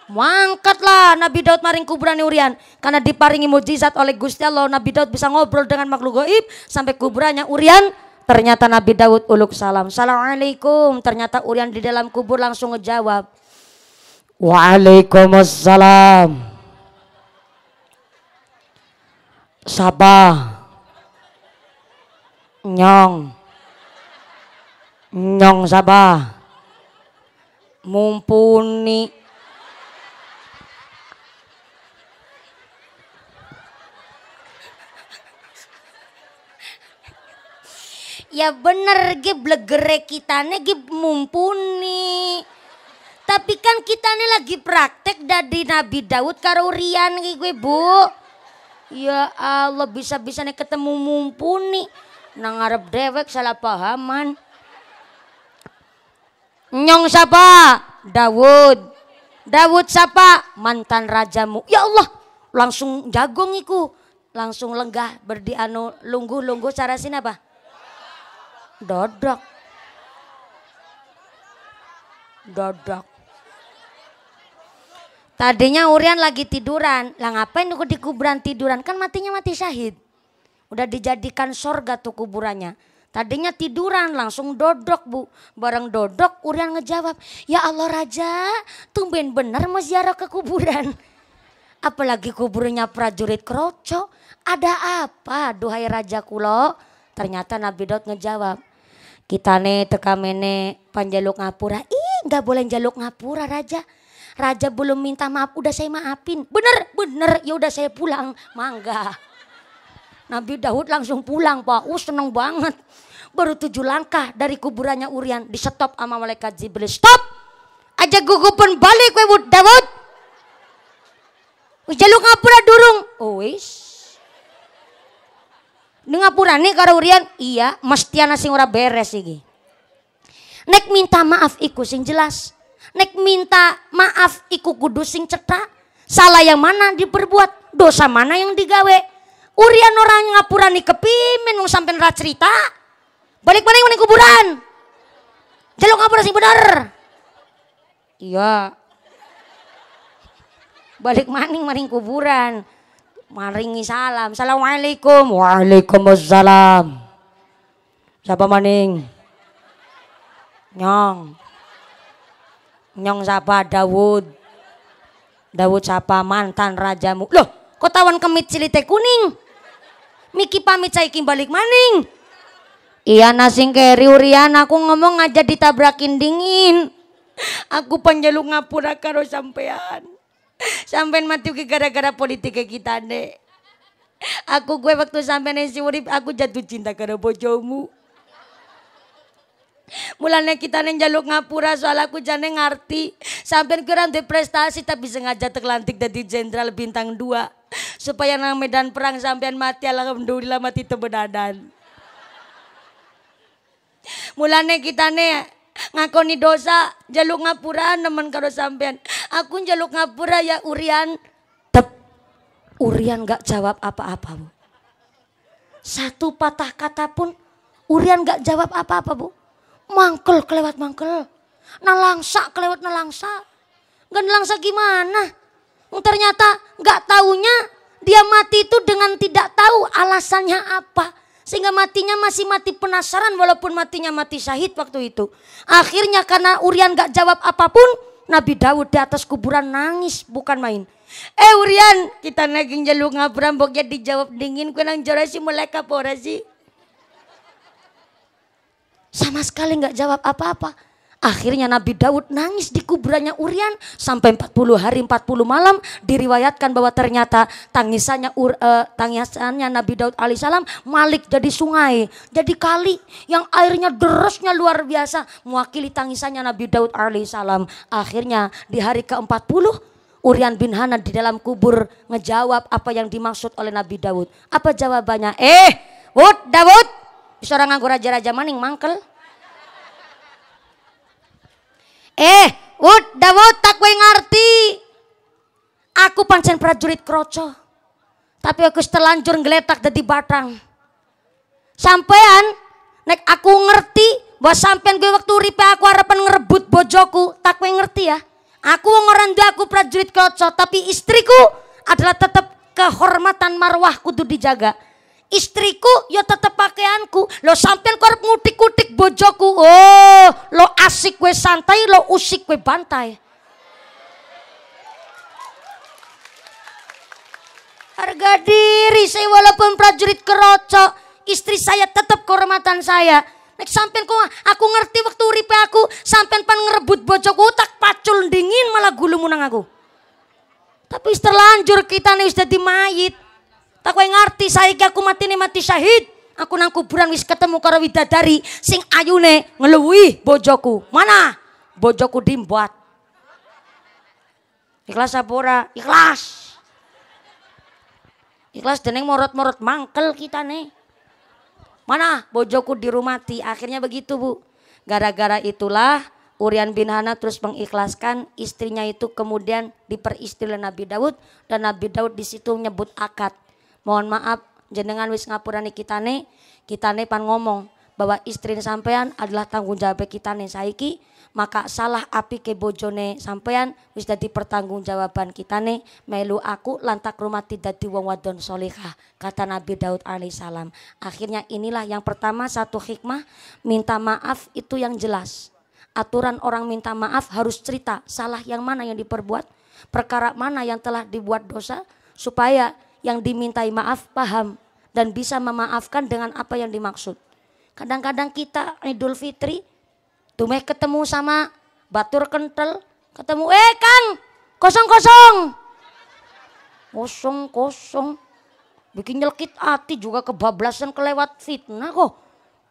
Mangkatlah Nabi Daud maring kuburan Urian karena diparingi mujizat oleh Gusti Allah Nabi Daud bisa ngobrol dengan makhluk gaib sampai kuburannya Urian ternyata Nabi Daud uluk salam Assalamualaikum ternyata Urian di dalam kubur langsung ngejawab Waalaikumsalam Sabah Nyong Nyong Sabah Mumpuni Ya bener ge blegere kitane ge mumpuni. Tapi kan kitane lagi praktek dari Nabi Daud karo Rian gue bu. Ya Allah bisa bisa nih ketemu mumpuni. Nang arep dewek salah pahaman. Nyong siapa? Dawud. Dawud siapa? Mantan rajamu. Ya Allah, langsung jagung iku. Langsung lenggah berdianu lungguh-lungguh cara sini apa? Dadak. Dadak. Tadinya Urian lagi tiduran. Lah ngapain aku di kuburan tiduran? Kan matinya mati syahid. Udah dijadikan sorga tuh kuburannya. Tadinya tiduran langsung dodok bu. Bareng dodok Urian ngejawab. Ya Allah Raja tumben benar mau ziarah ke kuburan. Apalagi kuburnya prajurit kroco. Ada apa duhai Raja Kulo? Ternyata Nabi Daud ngejawab. Kita nih teka mene panjaluk ngapura. Ih nggak boleh jaluk ngapura raja. Raja belum minta maaf, udah saya maafin. Bener, bener, ya udah saya pulang. Mangga. Nabi Daud langsung pulang, Pak. Uh, seneng banget. Baru tujuh langkah dari kuburannya Urian. Di stop sama malaikat Jibril. Stop! Aja gugupan balik, Daud. Daud. Jaluk ngapura durung. Oh, wish nih, karo urian iya mestiana sing ora beres iki nek minta maaf iku sing jelas nek minta maaf iku kudu sing cetak salah yang mana diperbuat dosa mana yang digawe urian orang nih kepimen wong sampean ra cerita balik balik ning kuburan jaluk ngapura sing bener iya balik maning maring kuburan maringi salam. Assalamualaikum. Waalaikumsalam. Siapa maning? Nyong. Nyong siapa? Dawud. Dawud siapa? Mantan rajamu. Loh, kok tawan kemit cilite kuning? Miki pamit saiki balik maning. Iya nasing keri urian aku ngomong aja ditabrakin dingin. Aku panjaluk ngapura karo sampean. Sampai mati ke gara-gara politiknya kita nih. Aku gue waktu sampai nasi urip aku jatuh cinta karena bojomu. mulanya kita neng jaluk ngapura soal aku jane ngerti. Sampai kira nanti prestasi tapi sengaja terlantik dari jenderal bintang dua. Supaya nang medan perang sampean mati alhamdulillah mati tebenadan. mulanya kita nih ngakoni dosa jaluk ngapura nemen karo sampean aku jaluk ngapura ya urian tep urian gak jawab apa-apa bu satu patah kata pun urian gak jawab apa-apa bu mangkel kelewat mangkel nalangsa kelewat nalangsa gak nalangsa gimana ternyata gak taunya dia mati itu dengan tidak tahu alasannya apa sehingga matinya masih mati penasaran walaupun matinya mati syahid waktu itu. Akhirnya karena Urian gak jawab apapun, Nabi Daud di atas kuburan nangis bukan main. Eh Urian, kita naging jalur ya dijawab dingin, kue nang jorasi mulai kapora sih. Sama sekali gak jawab apa-apa. Akhirnya Nabi Daud nangis di kuburannya Urian sampai 40 hari 40 malam diriwayatkan bahwa ternyata tangisannya Ur, uh, tangisannya Nabi Daud alaihissalam malik jadi sungai, jadi kali yang airnya derasnya luar biasa mewakili tangisannya Nabi Daud alaihissalam. Akhirnya di hari ke-40 Urian bin Hana di dalam kubur ngejawab apa yang dimaksud oleh Nabi Daud. Apa jawabannya? Eh, Wud, Daud, seorang anggur raja-raja maning mangkel. Eh, udah, dawud, tak kue ngerti. Aku pancen prajurit kroco. Tapi aku terlanjur ngeletak dari batang. Sampean, nek aku ngerti bahwa sampean gue waktu ripe aku harapan ngerebut bojoku. Tak kue ngerti ya. Aku orang dia aku prajurit kroco. Tapi istriku adalah tetap kehormatan marwah kudu dijaga istriku ya tetep pakaianku lo sampean korup ngutik-ngutik bojoku oh lo asik gue santai lo usik gue bantai harga diri saya walaupun prajurit kerocok istri saya tetap kehormatan saya Nek sampean ku aku ngerti waktu uripe aku sampean pan ngerebut bojoku tak pacul dingin malah gulung munang aku. Tapi terlanjur kita nih sudah dimayit. Tak kowe ngerti saiki aku mati nih mati syahid. Aku nang kuburan wis ketemu karo widadari sing ayune ngeluwi bojoku. Mana? Bojoku dimbuat. Ikhlas apa Ikhlas. Ikhlas dening morot-morot mangkel kita nih. Mana bojoku dirumati. Akhirnya begitu bu. Gara-gara itulah Urian bin Hana terus mengikhlaskan istrinya itu kemudian diperistri oleh Nabi Daud dan Nabi Daud di situ menyebut akad mohon maaf jenengan wis ngapurani kita nih pan ngomong bahwa istri sampean adalah tanggung jawab kita nih saiki maka salah api ke bojone sampean wis dadi pertanggung jawaban kita nih melu aku lantak rumah tidak di wong wadon solihah kata Nabi Daud salam akhirnya inilah yang pertama satu hikmah minta maaf itu yang jelas aturan orang minta maaf harus cerita salah yang mana yang diperbuat perkara mana yang telah dibuat dosa supaya yang dimintai maaf paham dan bisa memaafkan dengan apa yang dimaksud. Kadang-kadang kita Idul Fitri tumeh ketemu sama batur kental, ketemu eh Kang, kosong-kosong. Kosong-kosong. Bikin nyelkit hati juga kebablasan kelewat fitnah kok.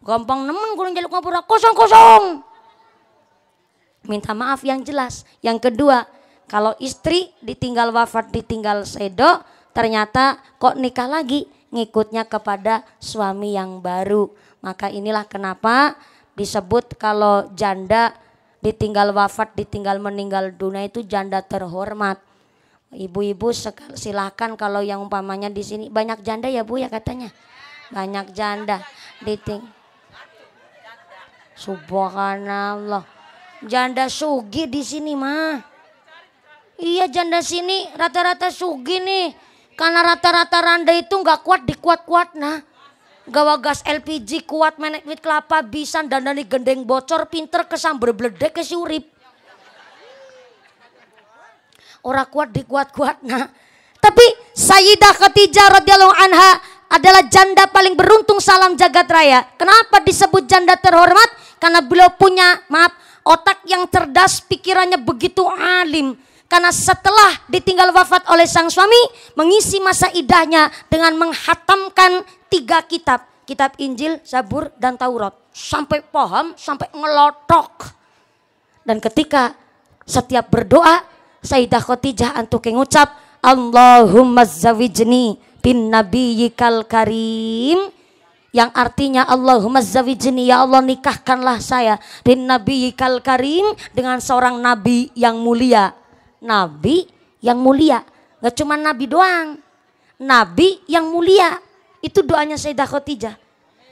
Gampang nemen gue jaluk ngapura kosong-kosong. Minta maaf yang jelas. Yang kedua, kalau istri ditinggal wafat, ditinggal sedok, ternyata kok nikah lagi ngikutnya kepada suami yang baru. Maka inilah kenapa disebut kalau janda ditinggal wafat, ditinggal meninggal dunia itu janda terhormat. Ibu-ibu silahkan kalau yang umpamanya di sini banyak janda ya bu ya katanya, banyak janda diting. Subhanallah, janda sugi di sini mah. Iya janda sini rata-rata sugi nih karena rata-rata randa itu nggak kuat dikuat-kuat nah. Gawa gas LPG kuat menek wit kelapa bisa dandani gendeng bocor pinter kesamber bledek ke syurip. Orang kuat dikuat-kuat nah. Tapi Sayyidah Khadijah radhiyallahu anha adalah janda paling beruntung salam jagat raya. Kenapa disebut janda terhormat? Karena beliau punya maaf otak yang cerdas, pikirannya begitu alim. Karena setelah ditinggal wafat oleh sang suami, mengisi masa idahnya dengan menghatamkan tiga kitab. Kitab Injil, Zabur, dan Taurat. Sampai paham, sampai ngelotok. Dan ketika setiap berdoa, Sayyidah Khotijah yang ucap Allahumma zawijni bin nabiyikal karim yang artinya Allahumma zawijni ya Allah nikahkanlah saya bin nabiyikal karim dengan seorang nabi yang mulia nabi yang mulia. Gak cuma nabi doang. Nabi yang mulia. Itu doanya Sayyidah Khotijah.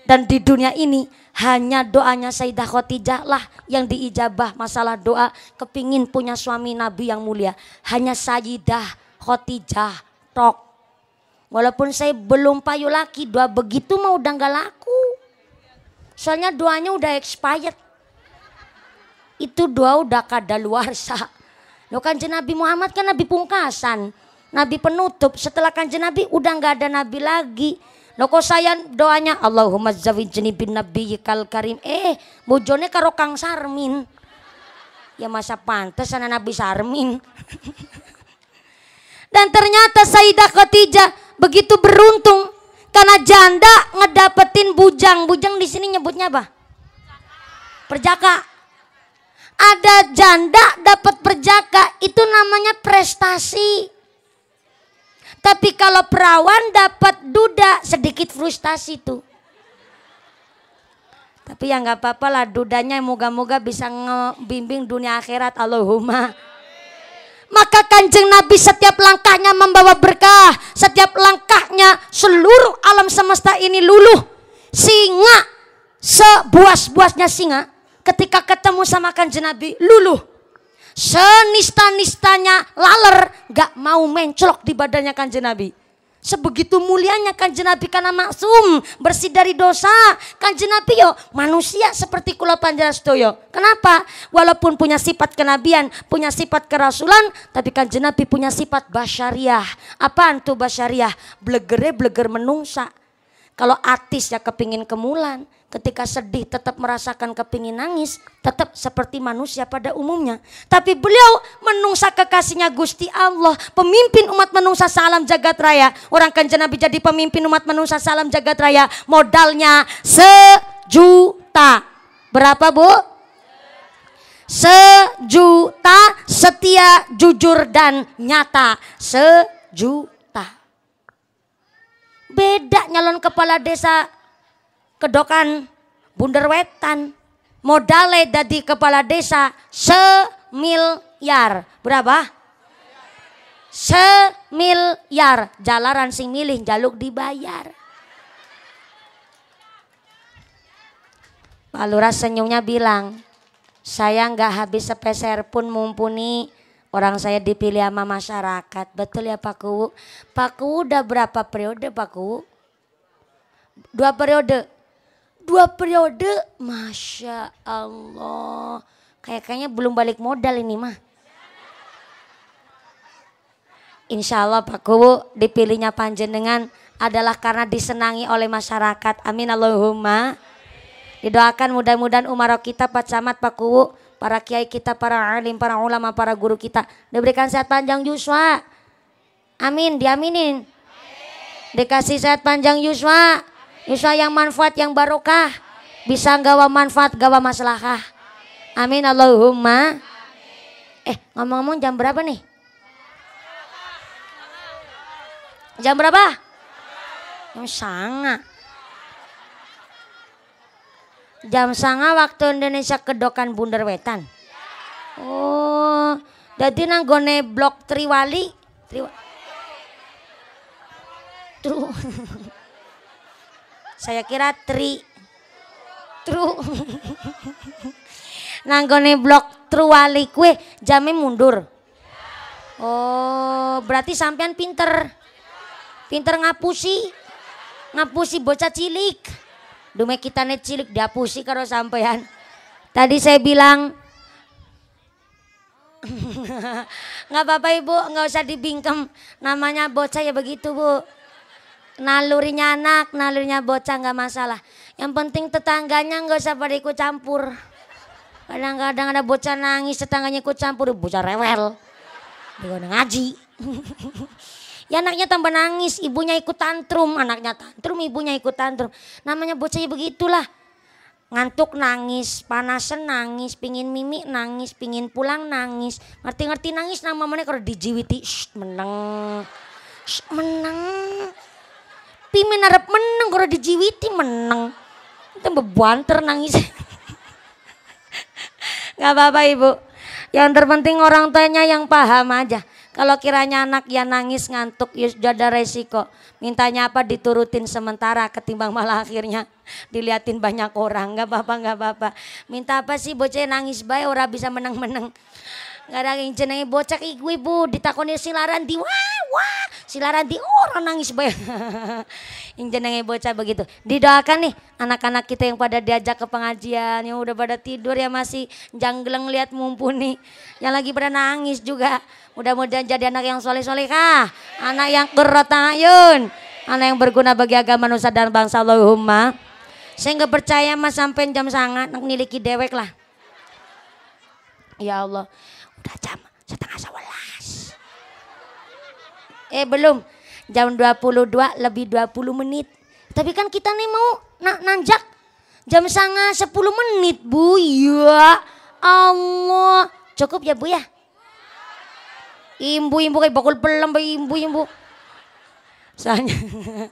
Dan di dunia ini hanya doanya Sayyidah Khotijah lah yang diijabah masalah doa kepingin punya suami nabi yang mulia. Hanya Sayyidah Khotijah tok. Walaupun saya belum payu laki, doa begitu mau udah gak laku. Soalnya doanya udah expired. Itu doa udah kadaluarsa. sah. Loh kanjeng Nabi Muhammad kan Nabi pungkasan. Nabi penutup. Setelah kanjeng Nabi udah nggak ada Nabi lagi. Loh kok saya doanya Allahumma zawin jenibin Nabi kal karim. Eh bojone karo Kang Sarmin. Ya masa pantas anak Nabi Sarmin. Dan ternyata Sayyidah Khadijah begitu beruntung karena janda ngedapetin bujang. Bujang di sini nyebutnya apa? Perjaka. Perjaka ada janda dapat perjaka itu namanya prestasi. Tapi kalau perawan dapat duda sedikit frustasi tuh. Tapi ya nggak apa-apa lah dudanya moga-moga bisa ngebimbing dunia akhirat Allahumma. Maka kanjeng Nabi setiap langkahnya membawa berkah. Setiap langkahnya seluruh alam semesta ini luluh. Singa, sebuas-buasnya singa ketika ketemu sama kanjeng Nabi luluh. Senista-nistanya laler gak mau mencolok di badannya kanjeng Nabi. Sebegitu mulianya kanjeng Nabi karena maksum, bersih dari dosa. Kanjeng Nabi yo manusia seperti kula yo. Kenapa? Walaupun punya sifat kenabian, punya sifat kerasulan, tapi kanjeng Nabi punya sifat basyariah. Apaan tuh basyariah? Blegere bleger menungsa kalau artis ya kepingin kemulan, ketika sedih tetap merasakan kepingin nangis, tetap seperti manusia pada umumnya. Tapi beliau menungsa kekasihnya Gusti Allah, pemimpin umat menungsa salam jagat raya. Orang kanjeng Nabi jadi pemimpin umat menungsa salam jagat raya, modalnya sejuta. Berapa bu? Sejuta setia, jujur dan nyata. Sejuta Beda nyalon kepala desa kedokan bundar wetan. modalnya dari kepala desa semiliar Berapa? semiliar Jalaran sing milih jaluk dibayar. Pak Lurah senyumnya bilang, saya nggak habis sepeser pun mumpuni Orang saya dipilih sama masyarakat. Betul ya Pak Kuwu? Pak Kuwu udah berapa periode Pak Kuwu? Dua periode. Dua periode? Masya Allah. kayaknya belum balik modal ini mah. Insya Allah Pak Kuwu dipilihnya panjenengan adalah karena disenangi oleh masyarakat. Amin Allahumma. Didoakan mudah-mudahan Umaroh kita Pak Camat Pak Kuwu para kiai kita, para alim, para ulama, para guru kita. Diberikan sehat panjang Yuswa. Amin, diaminin. Dikasih sehat panjang Yuswa. Yuswa yang manfaat, yang barokah. Bisa gawa manfaat, gawa maslahah. Amin Allahumma. Eh, ngomong-ngomong jam berapa nih? Jam berapa? Jam sangat. Jam sanga waktu Indonesia kedokan bundar wetan. Oh, jadi nanggone blok Triwali. Tru, Saya kira tri. Tru. nanggone blok Triwali kue jamnya mundur. Oh, berarti sampean pinter. Pinter ngapusi. Ngapusi bocah cilik. Dume net cilik diapusi karo sampean. Tadi saya bilang nggak apa-apa ibu, nggak usah dibingkem. Namanya bocah ya begitu bu. Nalurinya anak, nalurinya bocah nggak masalah. Yang penting tetangganya nggak usah pada ikut campur. Kadang-kadang ada bocah nangis, tetangganya ikut campur, bocah rewel. Dia ngaji. Ya anaknya tambah nangis, ibunya ikut tantrum, anaknya tantrum, ibunya ikut tantrum. Namanya bocahnya begitulah. Ngantuk nangis, panasan nangis, pingin mimi nangis, pingin pulang nangis. Ngerti-ngerti nangis nama mana kalau dijiwiti, shh, meneng. Shh, meneng. Pimin harap meneng kalau dijiwiti meneng. Itu bebanter nangis. Gak apa-apa ibu. Yang terpenting orang tuanya yang paham aja. Kalau kiranya anak ya nangis ngantuk ya sudah ada resiko. Mintanya apa diturutin sementara ketimbang malah akhirnya diliatin banyak orang. Gak apa-apa, gak apa-apa. Minta apa sih bocah nangis baik orang bisa menang-menang ada yang jenenge bocah ibu-ibu ditakoni si Larandi wah wah si Larandi orang oh, nangis bayang yang jenenge bocah begitu. Didoakan nih anak-anak kita yang pada diajak ke pengajian, yang udah pada tidur ya masih janggeleng lihat mumpuni. Yang lagi pada nangis juga. Mudah-mudahan jadi anak yang soleh-soleh kah? Anak yang ayun Anak yang berguna bagi agama nusa dan bangsa Allahumma. Saya nggak percaya mas sampai jam sangat, nak niliki dewek lah. Ya Allah udah jam setengah sebelas. Eh belum, jam 22 lebih 20 menit. Tapi kan kita nih mau na nanjak jam setengah 10 menit bu. Ya Allah. Cukup ya bu ya? Imbu-imbu kayak bakul pelam imbu-imbu. Soalnya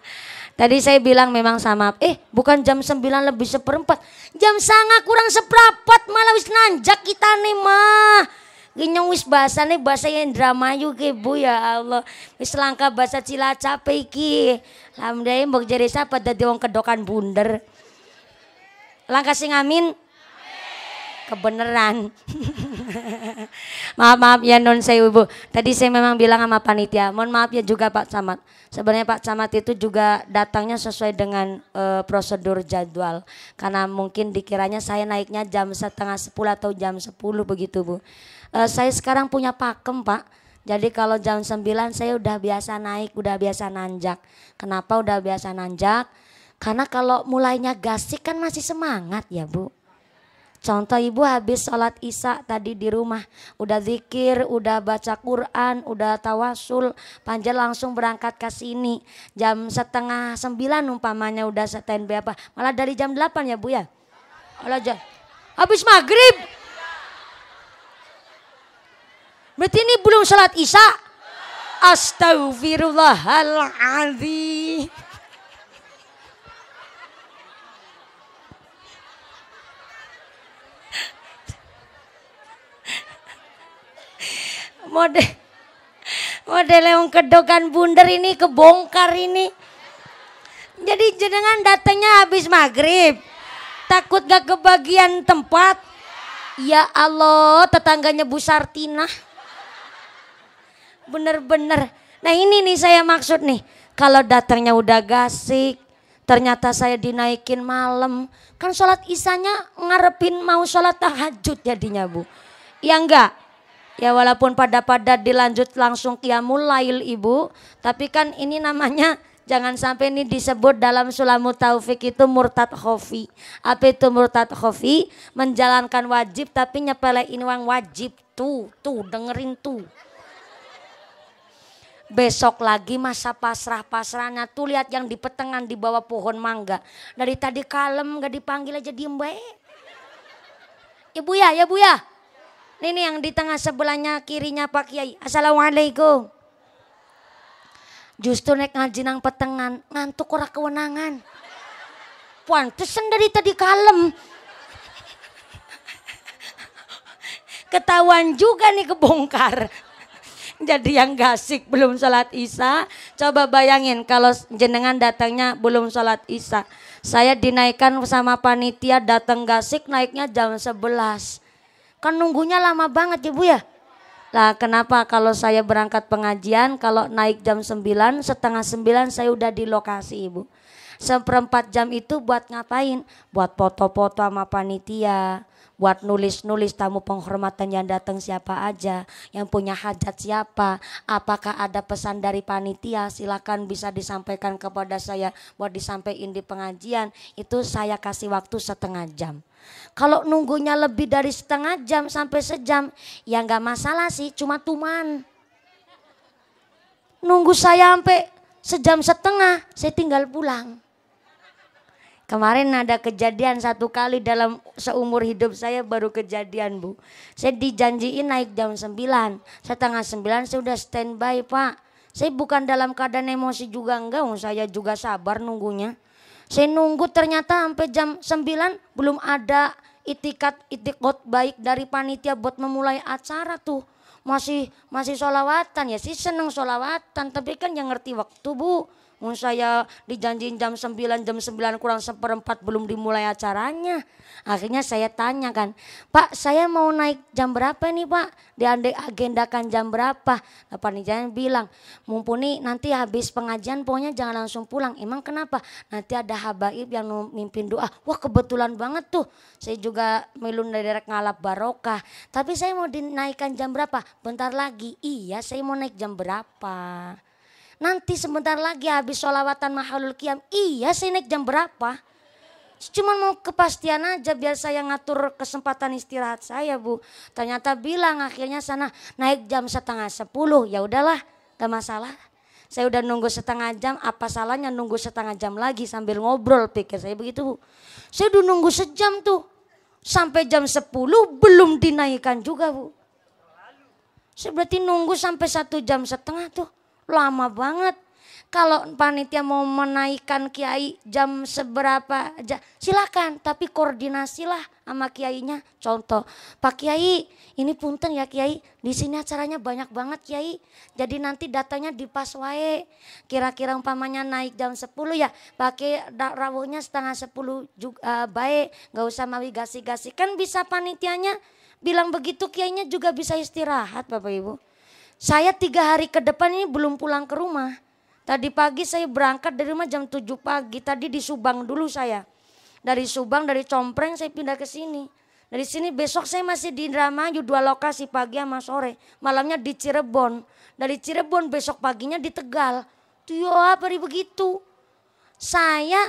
tadi saya bilang memang sama. Eh bukan jam 9 lebih seperempat. Jam setengah kurang seperempat malah wis nanjak kita nih mah. Gini wis nih bahasa yang drama ke Bu ya Allah. Wis langka bahasa Cilacap iki. Alhamdulillah mbok jare siapa dadi wong kedokan bunder. Langka sing amin. Kebeneran. maaf maaf ya non saya ibu. Tadi saya memang bilang sama panitia. Mohon maaf ya juga Pak Camat. Sebenarnya Pak Camat itu juga datangnya sesuai dengan uh, prosedur jadwal. Karena mungkin dikiranya saya naiknya jam setengah sepuluh atau jam sepuluh begitu bu. Uh, saya sekarang punya pakem pak. Jadi kalau jam 9 saya udah biasa naik, udah biasa nanjak. Kenapa udah biasa nanjak? Karena kalau mulainya gasik kan masih semangat ya bu. Contoh ibu habis sholat isya tadi di rumah, udah zikir, udah baca Quran, udah tawasul, panjang langsung berangkat ke sini. Jam setengah sembilan umpamanya udah standby apa, malah dari jam delapan ya bu ya? Olah jam, habis maghrib Berarti ini belum sholat isya. Astagfirullahaladzim. Model model yang kedokan bundar ini kebongkar ini. Jadi jenengan datangnya habis maghrib. Takut gak kebagian tempat. Ya Allah tetangganya Bu Sartinah. Bener-bener. Nah ini nih saya maksud nih. Kalau datangnya udah gasik, ternyata saya dinaikin malam. Kan sholat isanya ngarepin mau sholat tahajud jadinya bu. Ya enggak? Ya walaupun pada-pada dilanjut langsung ya lail ibu. Tapi kan ini namanya jangan sampai ini disebut dalam sulamu taufik itu murtad khofi. Apa itu murtad khofi? Menjalankan wajib tapi nyepelein uang wajib. Tuh, tuh dengerin tuh. Besok lagi masa pasrah-pasrahnya. Tuh lihat yang di petengan di bawah pohon mangga. Dari tadi kalem gak dipanggil aja diem baik. Ya bu ya, ya bu ya. Ini yang di tengah sebelahnya kirinya Pak Kiai. Assalamualaikum. Justru naik ngaji nang petengan ngantuk ora kewenangan. Pantesan dari tadi kalem. Ketahuan juga nih kebongkar jadi yang gasik belum sholat isya. Coba bayangin kalau jenengan datangnya belum sholat isya. Saya dinaikkan sama panitia datang gasik naiknya jam 11. Kan nunggunya lama banget ya Bu ya? Lah kenapa kalau saya berangkat pengajian kalau naik jam 9 setengah 9 saya udah di lokasi Ibu. Seperempat jam itu buat ngapain? Buat foto-foto sama panitia buat nulis-nulis tamu penghormatan yang datang siapa aja, yang punya hajat siapa, apakah ada pesan dari panitia silakan bisa disampaikan kepada saya buat disampaikan di pengajian itu saya kasih waktu setengah jam. Kalau nunggunya lebih dari setengah jam sampai sejam ya nggak masalah sih cuma tuman. Nunggu saya sampai sejam setengah saya tinggal pulang. Kemarin ada kejadian satu kali dalam seumur hidup saya baru kejadian bu. Saya dijanjiin naik jam 9. Setengah 9 saya udah standby pak. Saya bukan dalam keadaan emosi juga enggak. Saya juga sabar nunggunya. Saya nunggu ternyata sampai jam 9 belum ada itikat itikot baik dari panitia buat memulai acara tuh. Masih masih solawatan ya sih seneng solawatan tapi kan yang ngerti waktu bu Mun saya dijanjiin jam 9, jam 9 kurang seperempat belum dimulai acaranya. Akhirnya saya tanya kan, Pak saya mau naik jam berapa nih Pak? agendakan jam berapa? Nah panitia bilang, mumpuni nanti habis pengajian pokoknya jangan langsung pulang. Emang kenapa? Nanti ada habaib yang memimpin doa. Wah kebetulan banget tuh. Saya juga milun dari ngalap barokah. Tapi saya mau dinaikkan jam berapa? Bentar lagi. Iya saya mau naik jam berapa? Nanti sebentar lagi habis sholawatan mahalul kiam. Iya saya naik jam berapa? Cuma mau kepastian aja biar saya ngatur kesempatan istirahat saya bu. Ternyata bilang akhirnya sana naik jam setengah sepuluh. Ya udahlah gak masalah. Saya udah nunggu setengah jam, apa salahnya nunggu setengah jam lagi sambil ngobrol pikir saya begitu bu. Saya udah nunggu sejam tuh, sampai jam sepuluh belum dinaikkan juga bu. Saya berarti nunggu sampai satu jam setengah tuh lama banget. Kalau panitia mau menaikkan kiai jam seberapa aja silakan, tapi koordinasilah sama kiainya. Contoh, Pak Kiai, ini punten ya Kiai, di sini acaranya banyak banget Kiai. Jadi nanti datanya di pas wae. Kira-kira umpamanya naik jam 10 ya, pakai rawuhnya setengah 10 juga uh, eh, baik, Gak usah mawi gasi-gasi. Kan bisa panitianya bilang begitu kiainya juga bisa istirahat Bapak Ibu. Saya tiga hari ke depan ini belum pulang ke rumah. Tadi pagi saya berangkat dari rumah jam 7 pagi. Tadi di Subang dulu saya. Dari Subang, dari Compreng saya pindah ke sini. Dari sini besok saya masih di Indramayu dua lokasi pagi sama sore. Malamnya di Cirebon. Dari Cirebon besok paginya di Tegal. Tuh apa hari begitu. Saya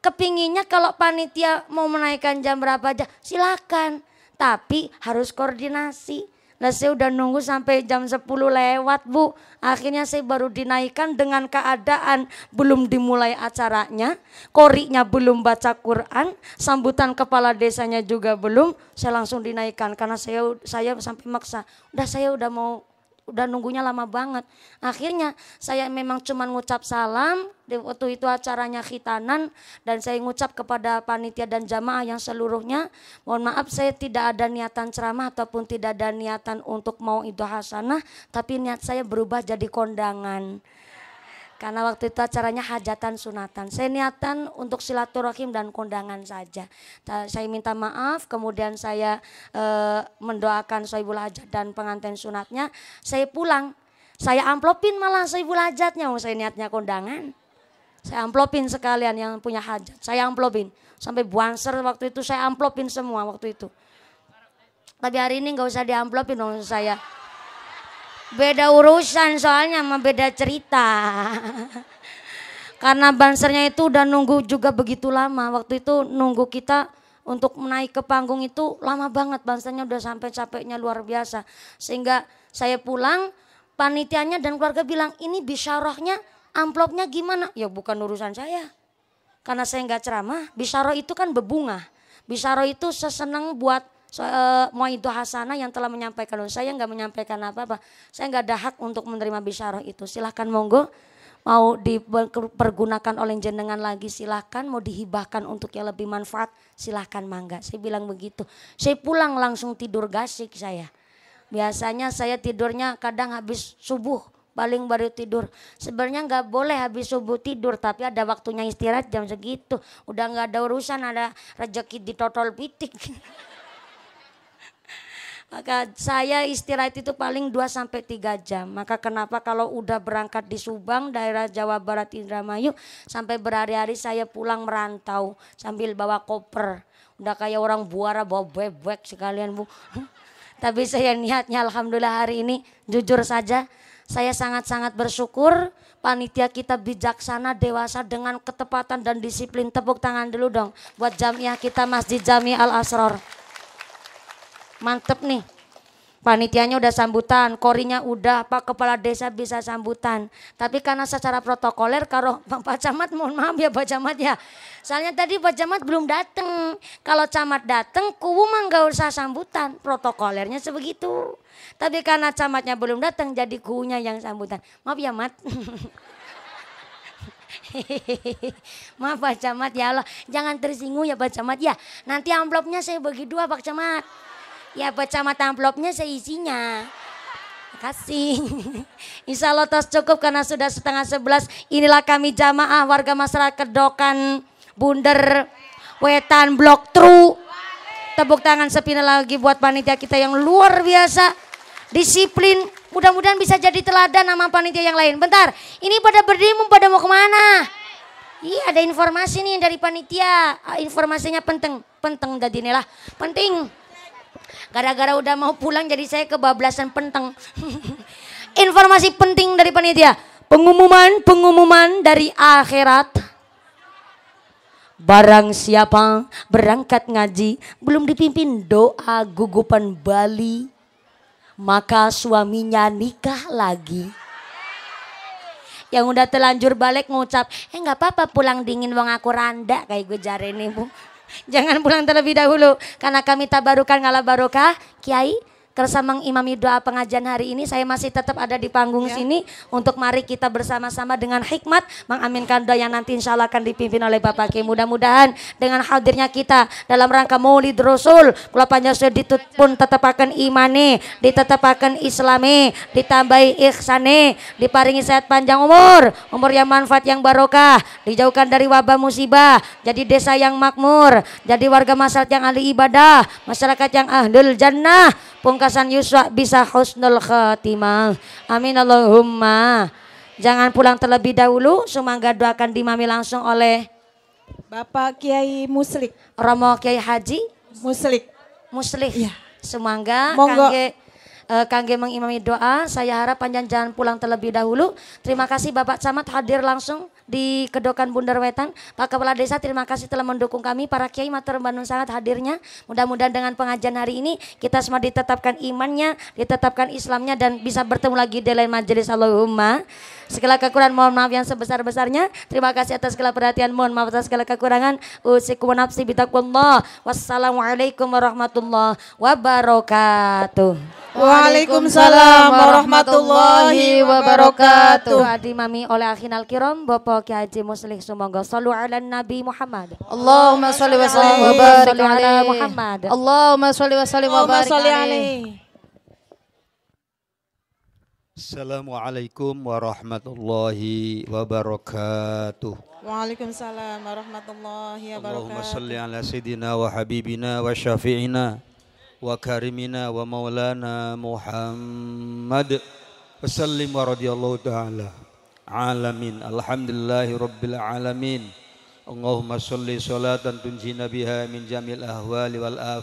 kepinginnya kalau panitia mau menaikkan jam berapa aja silakan. Tapi harus koordinasi. Nah saya udah nunggu sampai jam 10 lewat bu. Akhirnya saya baru dinaikkan dengan keadaan belum dimulai acaranya. Korinya belum baca Quran. Sambutan kepala desanya juga belum. Saya langsung dinaikkan karena saya saya sampai maksa. Udah saya udah mau udah nunggunya lama banget. Akhirnya saya memang cuma ngucap salam, di waktu itu acaranya khitanan dan saya ngucap kepada panitia dan jamaah yang seluruhnya, mohon maaf saya tidak ada niatan ceramah ataupun tidak ada niatan untuk mau itu hasanah, tapi niat saya berubah jadi kondangan. Karena waktu itu acaranya hajatan sunatan. Saya niatan untuk silaturahim dan kondangan saja. Saya minta maaf, kemudian saya e, mendoakan soibul hajat dan pengantin sunatnya. Saya pulang, saya amplopin malah soibul hajatnya, mau oh, saya niatnya kondangan. Saya amplopin sekalian yang punya hajat, saya amplopin. Sampai buanser waktu itu saya amplopin semua waktu itu. Tapi hari ini nggak usah diamplopin dong oh, saya. Beda urusan soalnya sama beda cerita. Karena bansernya itu udah nunggu juga begitu lama. Waktu itu nunggu kita untuk menaik ke panggung itu lama banget. Bansernya udah sampai capeknya luar biasa. Sehingga saya pulang, panitianya dan keluarga bilang ini bisyarahnya amplopnya gimana? Ya bukan urusan saya. Karena saya nggak ceramah, bisyarah itu kan bebunga. Bisyarah itu seseneng buat so, uh, mau itu Hasanah yang telah menyampaikan oh, saya nggak menyampaikan apa-apa. Saya nggak ada hak untuk menerima bisyarah itu. Silahkan monggo mau dipergunakan oleh jenengan lagi silahkan mau dihibahkan untuk yang lebih manfaat silahkan mangga saya bilang begitu saya pulang langsung tidur gasik saya biasanya saya tidurnya kadang habis subuh paling baru tidur. Sebenarnya nggak boleh habis subuh tidur, tapi ada waktunya istirahat jam segitu. Udah nggak ada urusan, ada rezeki di total pitik. Maka saya istirahat itu paling 2 sampai 3 jam. Maka kenapa kalau udah berangkat di Subang, daerah Jawa Barat Indramayu, sampai berhari-hari saya pulang merantau sambil bawa koper. Udah kayak orang buara bawa bebek sekalian, Bu. Tapi saya niatnya alhamdulillah hari ini jujur saja saya sangat-sangat bersyukur panitia kita bijaksana dewasa dengan ketepatan dan disiplin. Tepuk tangan dulu dong buat jamiah kita Masjid Jami Al Asror. Mantep nih. Panitianya udah sambutan, korinya udah, Pak Kepala Desa bisa sambutan. Tapi karena secara protokoler, kalau Pak Camat, mohon maaf ya Pak Camat ya. Soalnya tadi Pak Camat belum datang. Kalau Camat datang, kubu mah nggak usah sambutan. Protokolernya sebegitu. Tapi karena Camatnya belum datang, jadi kubunya yang sambutan. Maaf ya Mat. Maaf Pak Camat ya Allah, jangan tersinggung ya Pak Camat ya. Nanti amplopnya saya bagi dua Pak Camat. Ya buat sama amplopnya seisinya. Kasih. Insya Allah tas cukup karena sudah setengah sebelas. Inilah kami jamaah warga masyarakat Dokan Bunder Wetan Blok Tru. Tepuk tangan sepina lagi buat panitia kita yang luar biasa. Disiplin, mudah-mudahan bisa jadi teladan sama panitia yang lain. Bentar, ini pada berdiri pada mau kemana? Iya ada informasi nih dari panitia, ah, informasinya penting, penting tadi lah, penting. Gara-gara udah mau pulang jadi saya kebablasan penteng. Informasi penting dari panitia. Pengumuman-pengumuman dari akhirat. Barang siapa berangkat ngaji belum dipimpin doa gugupan Bali. Maka suaminya nikah lagi. Yang udah telanjur balik ngucap, eh nggak apa-apa pulang dingin wong aku randa kayak gue jari nih bu. Jangan pulang terlebih dahulu karena kami tabarukan ngalah barokah. Kiai, kersa mengimami doa pengajian hari ini saya masih tetap ada di panggung ya. sini untuk mari kita bersama-sama dengan hikmat mengaminkan doa yang nanti insya Allah akan dipimpin oleh Bapak Ki mudah-mudahan dengan hadirnya kita dalam rangka maulid rasul kelapanya panjenengan ditut pun imani imane akan Islami, ditambahi ihsane diparingi sehat panjang umur umur yang manfaat yang barokah dijauhkan dari wabah musibah jadi desa yang makmur jadi warga masyarakat yang ahli ibadah masyarakat yang ahlul jannah Pungkasan Yuswa bisa husnul khatimah. Amin Allahumma. Jangan pulang terlebih dahulu. Semangga doakan dimami langsung oleh Bapak Kiai Muslik. Romo Kiai Haji Muslik. Muslik. Ya. Semangga Monggo. Kangge, uh, Kangge mengimami doa. Saya harap panjang jalan pulang terlebih dahulu. Terima kasih Bapak Camat hadir langsung di Kedokan Bundar Wetan. Pak Kepala Desa terima kasih telah mendukung kami. Para Kiai Mater Bandung sangat hadirnya. Mudah-mudahan dengan pengajian hari ini kita semua ditetapkan imannya, ditetapkan Islamnya dan bisa bertemu lagi di lain majelis Allahumma. Segala kekurangan mohon maaf yang sebesar-besarnya. Terima kasih atas segala perhatian. Mohon maaf atas segala kekurangan. Usikum nafsi bitakwallah. Wassalamualaikum warahmatullahi wabarakatuh. Waalaikumsalam warahmatullahi wabarakatuh. Doa dimami oleh akhinal kiram Bapak Kiai Haji Muslih Sumangga. Shallu ala Nabi Muhammad. Allahumma shalli wa sallim wa barik ala Muhammad. Allahumma shalli wa sallim wa barik alaihi. Assalamualaikum warahmatullahi wabarakatuh. Waalaikumsalam warahmatullahi wabarakatuh. Allahumma salli ala sayyidina wa habibina wa syafi'ina wa karimina wa maulana Muhammad. Wasallim wa radiyallahu ta'ala. Alamin. Alhamdulillahi rabbil alamin. Allahumma salli salatan min jamil ahwali wal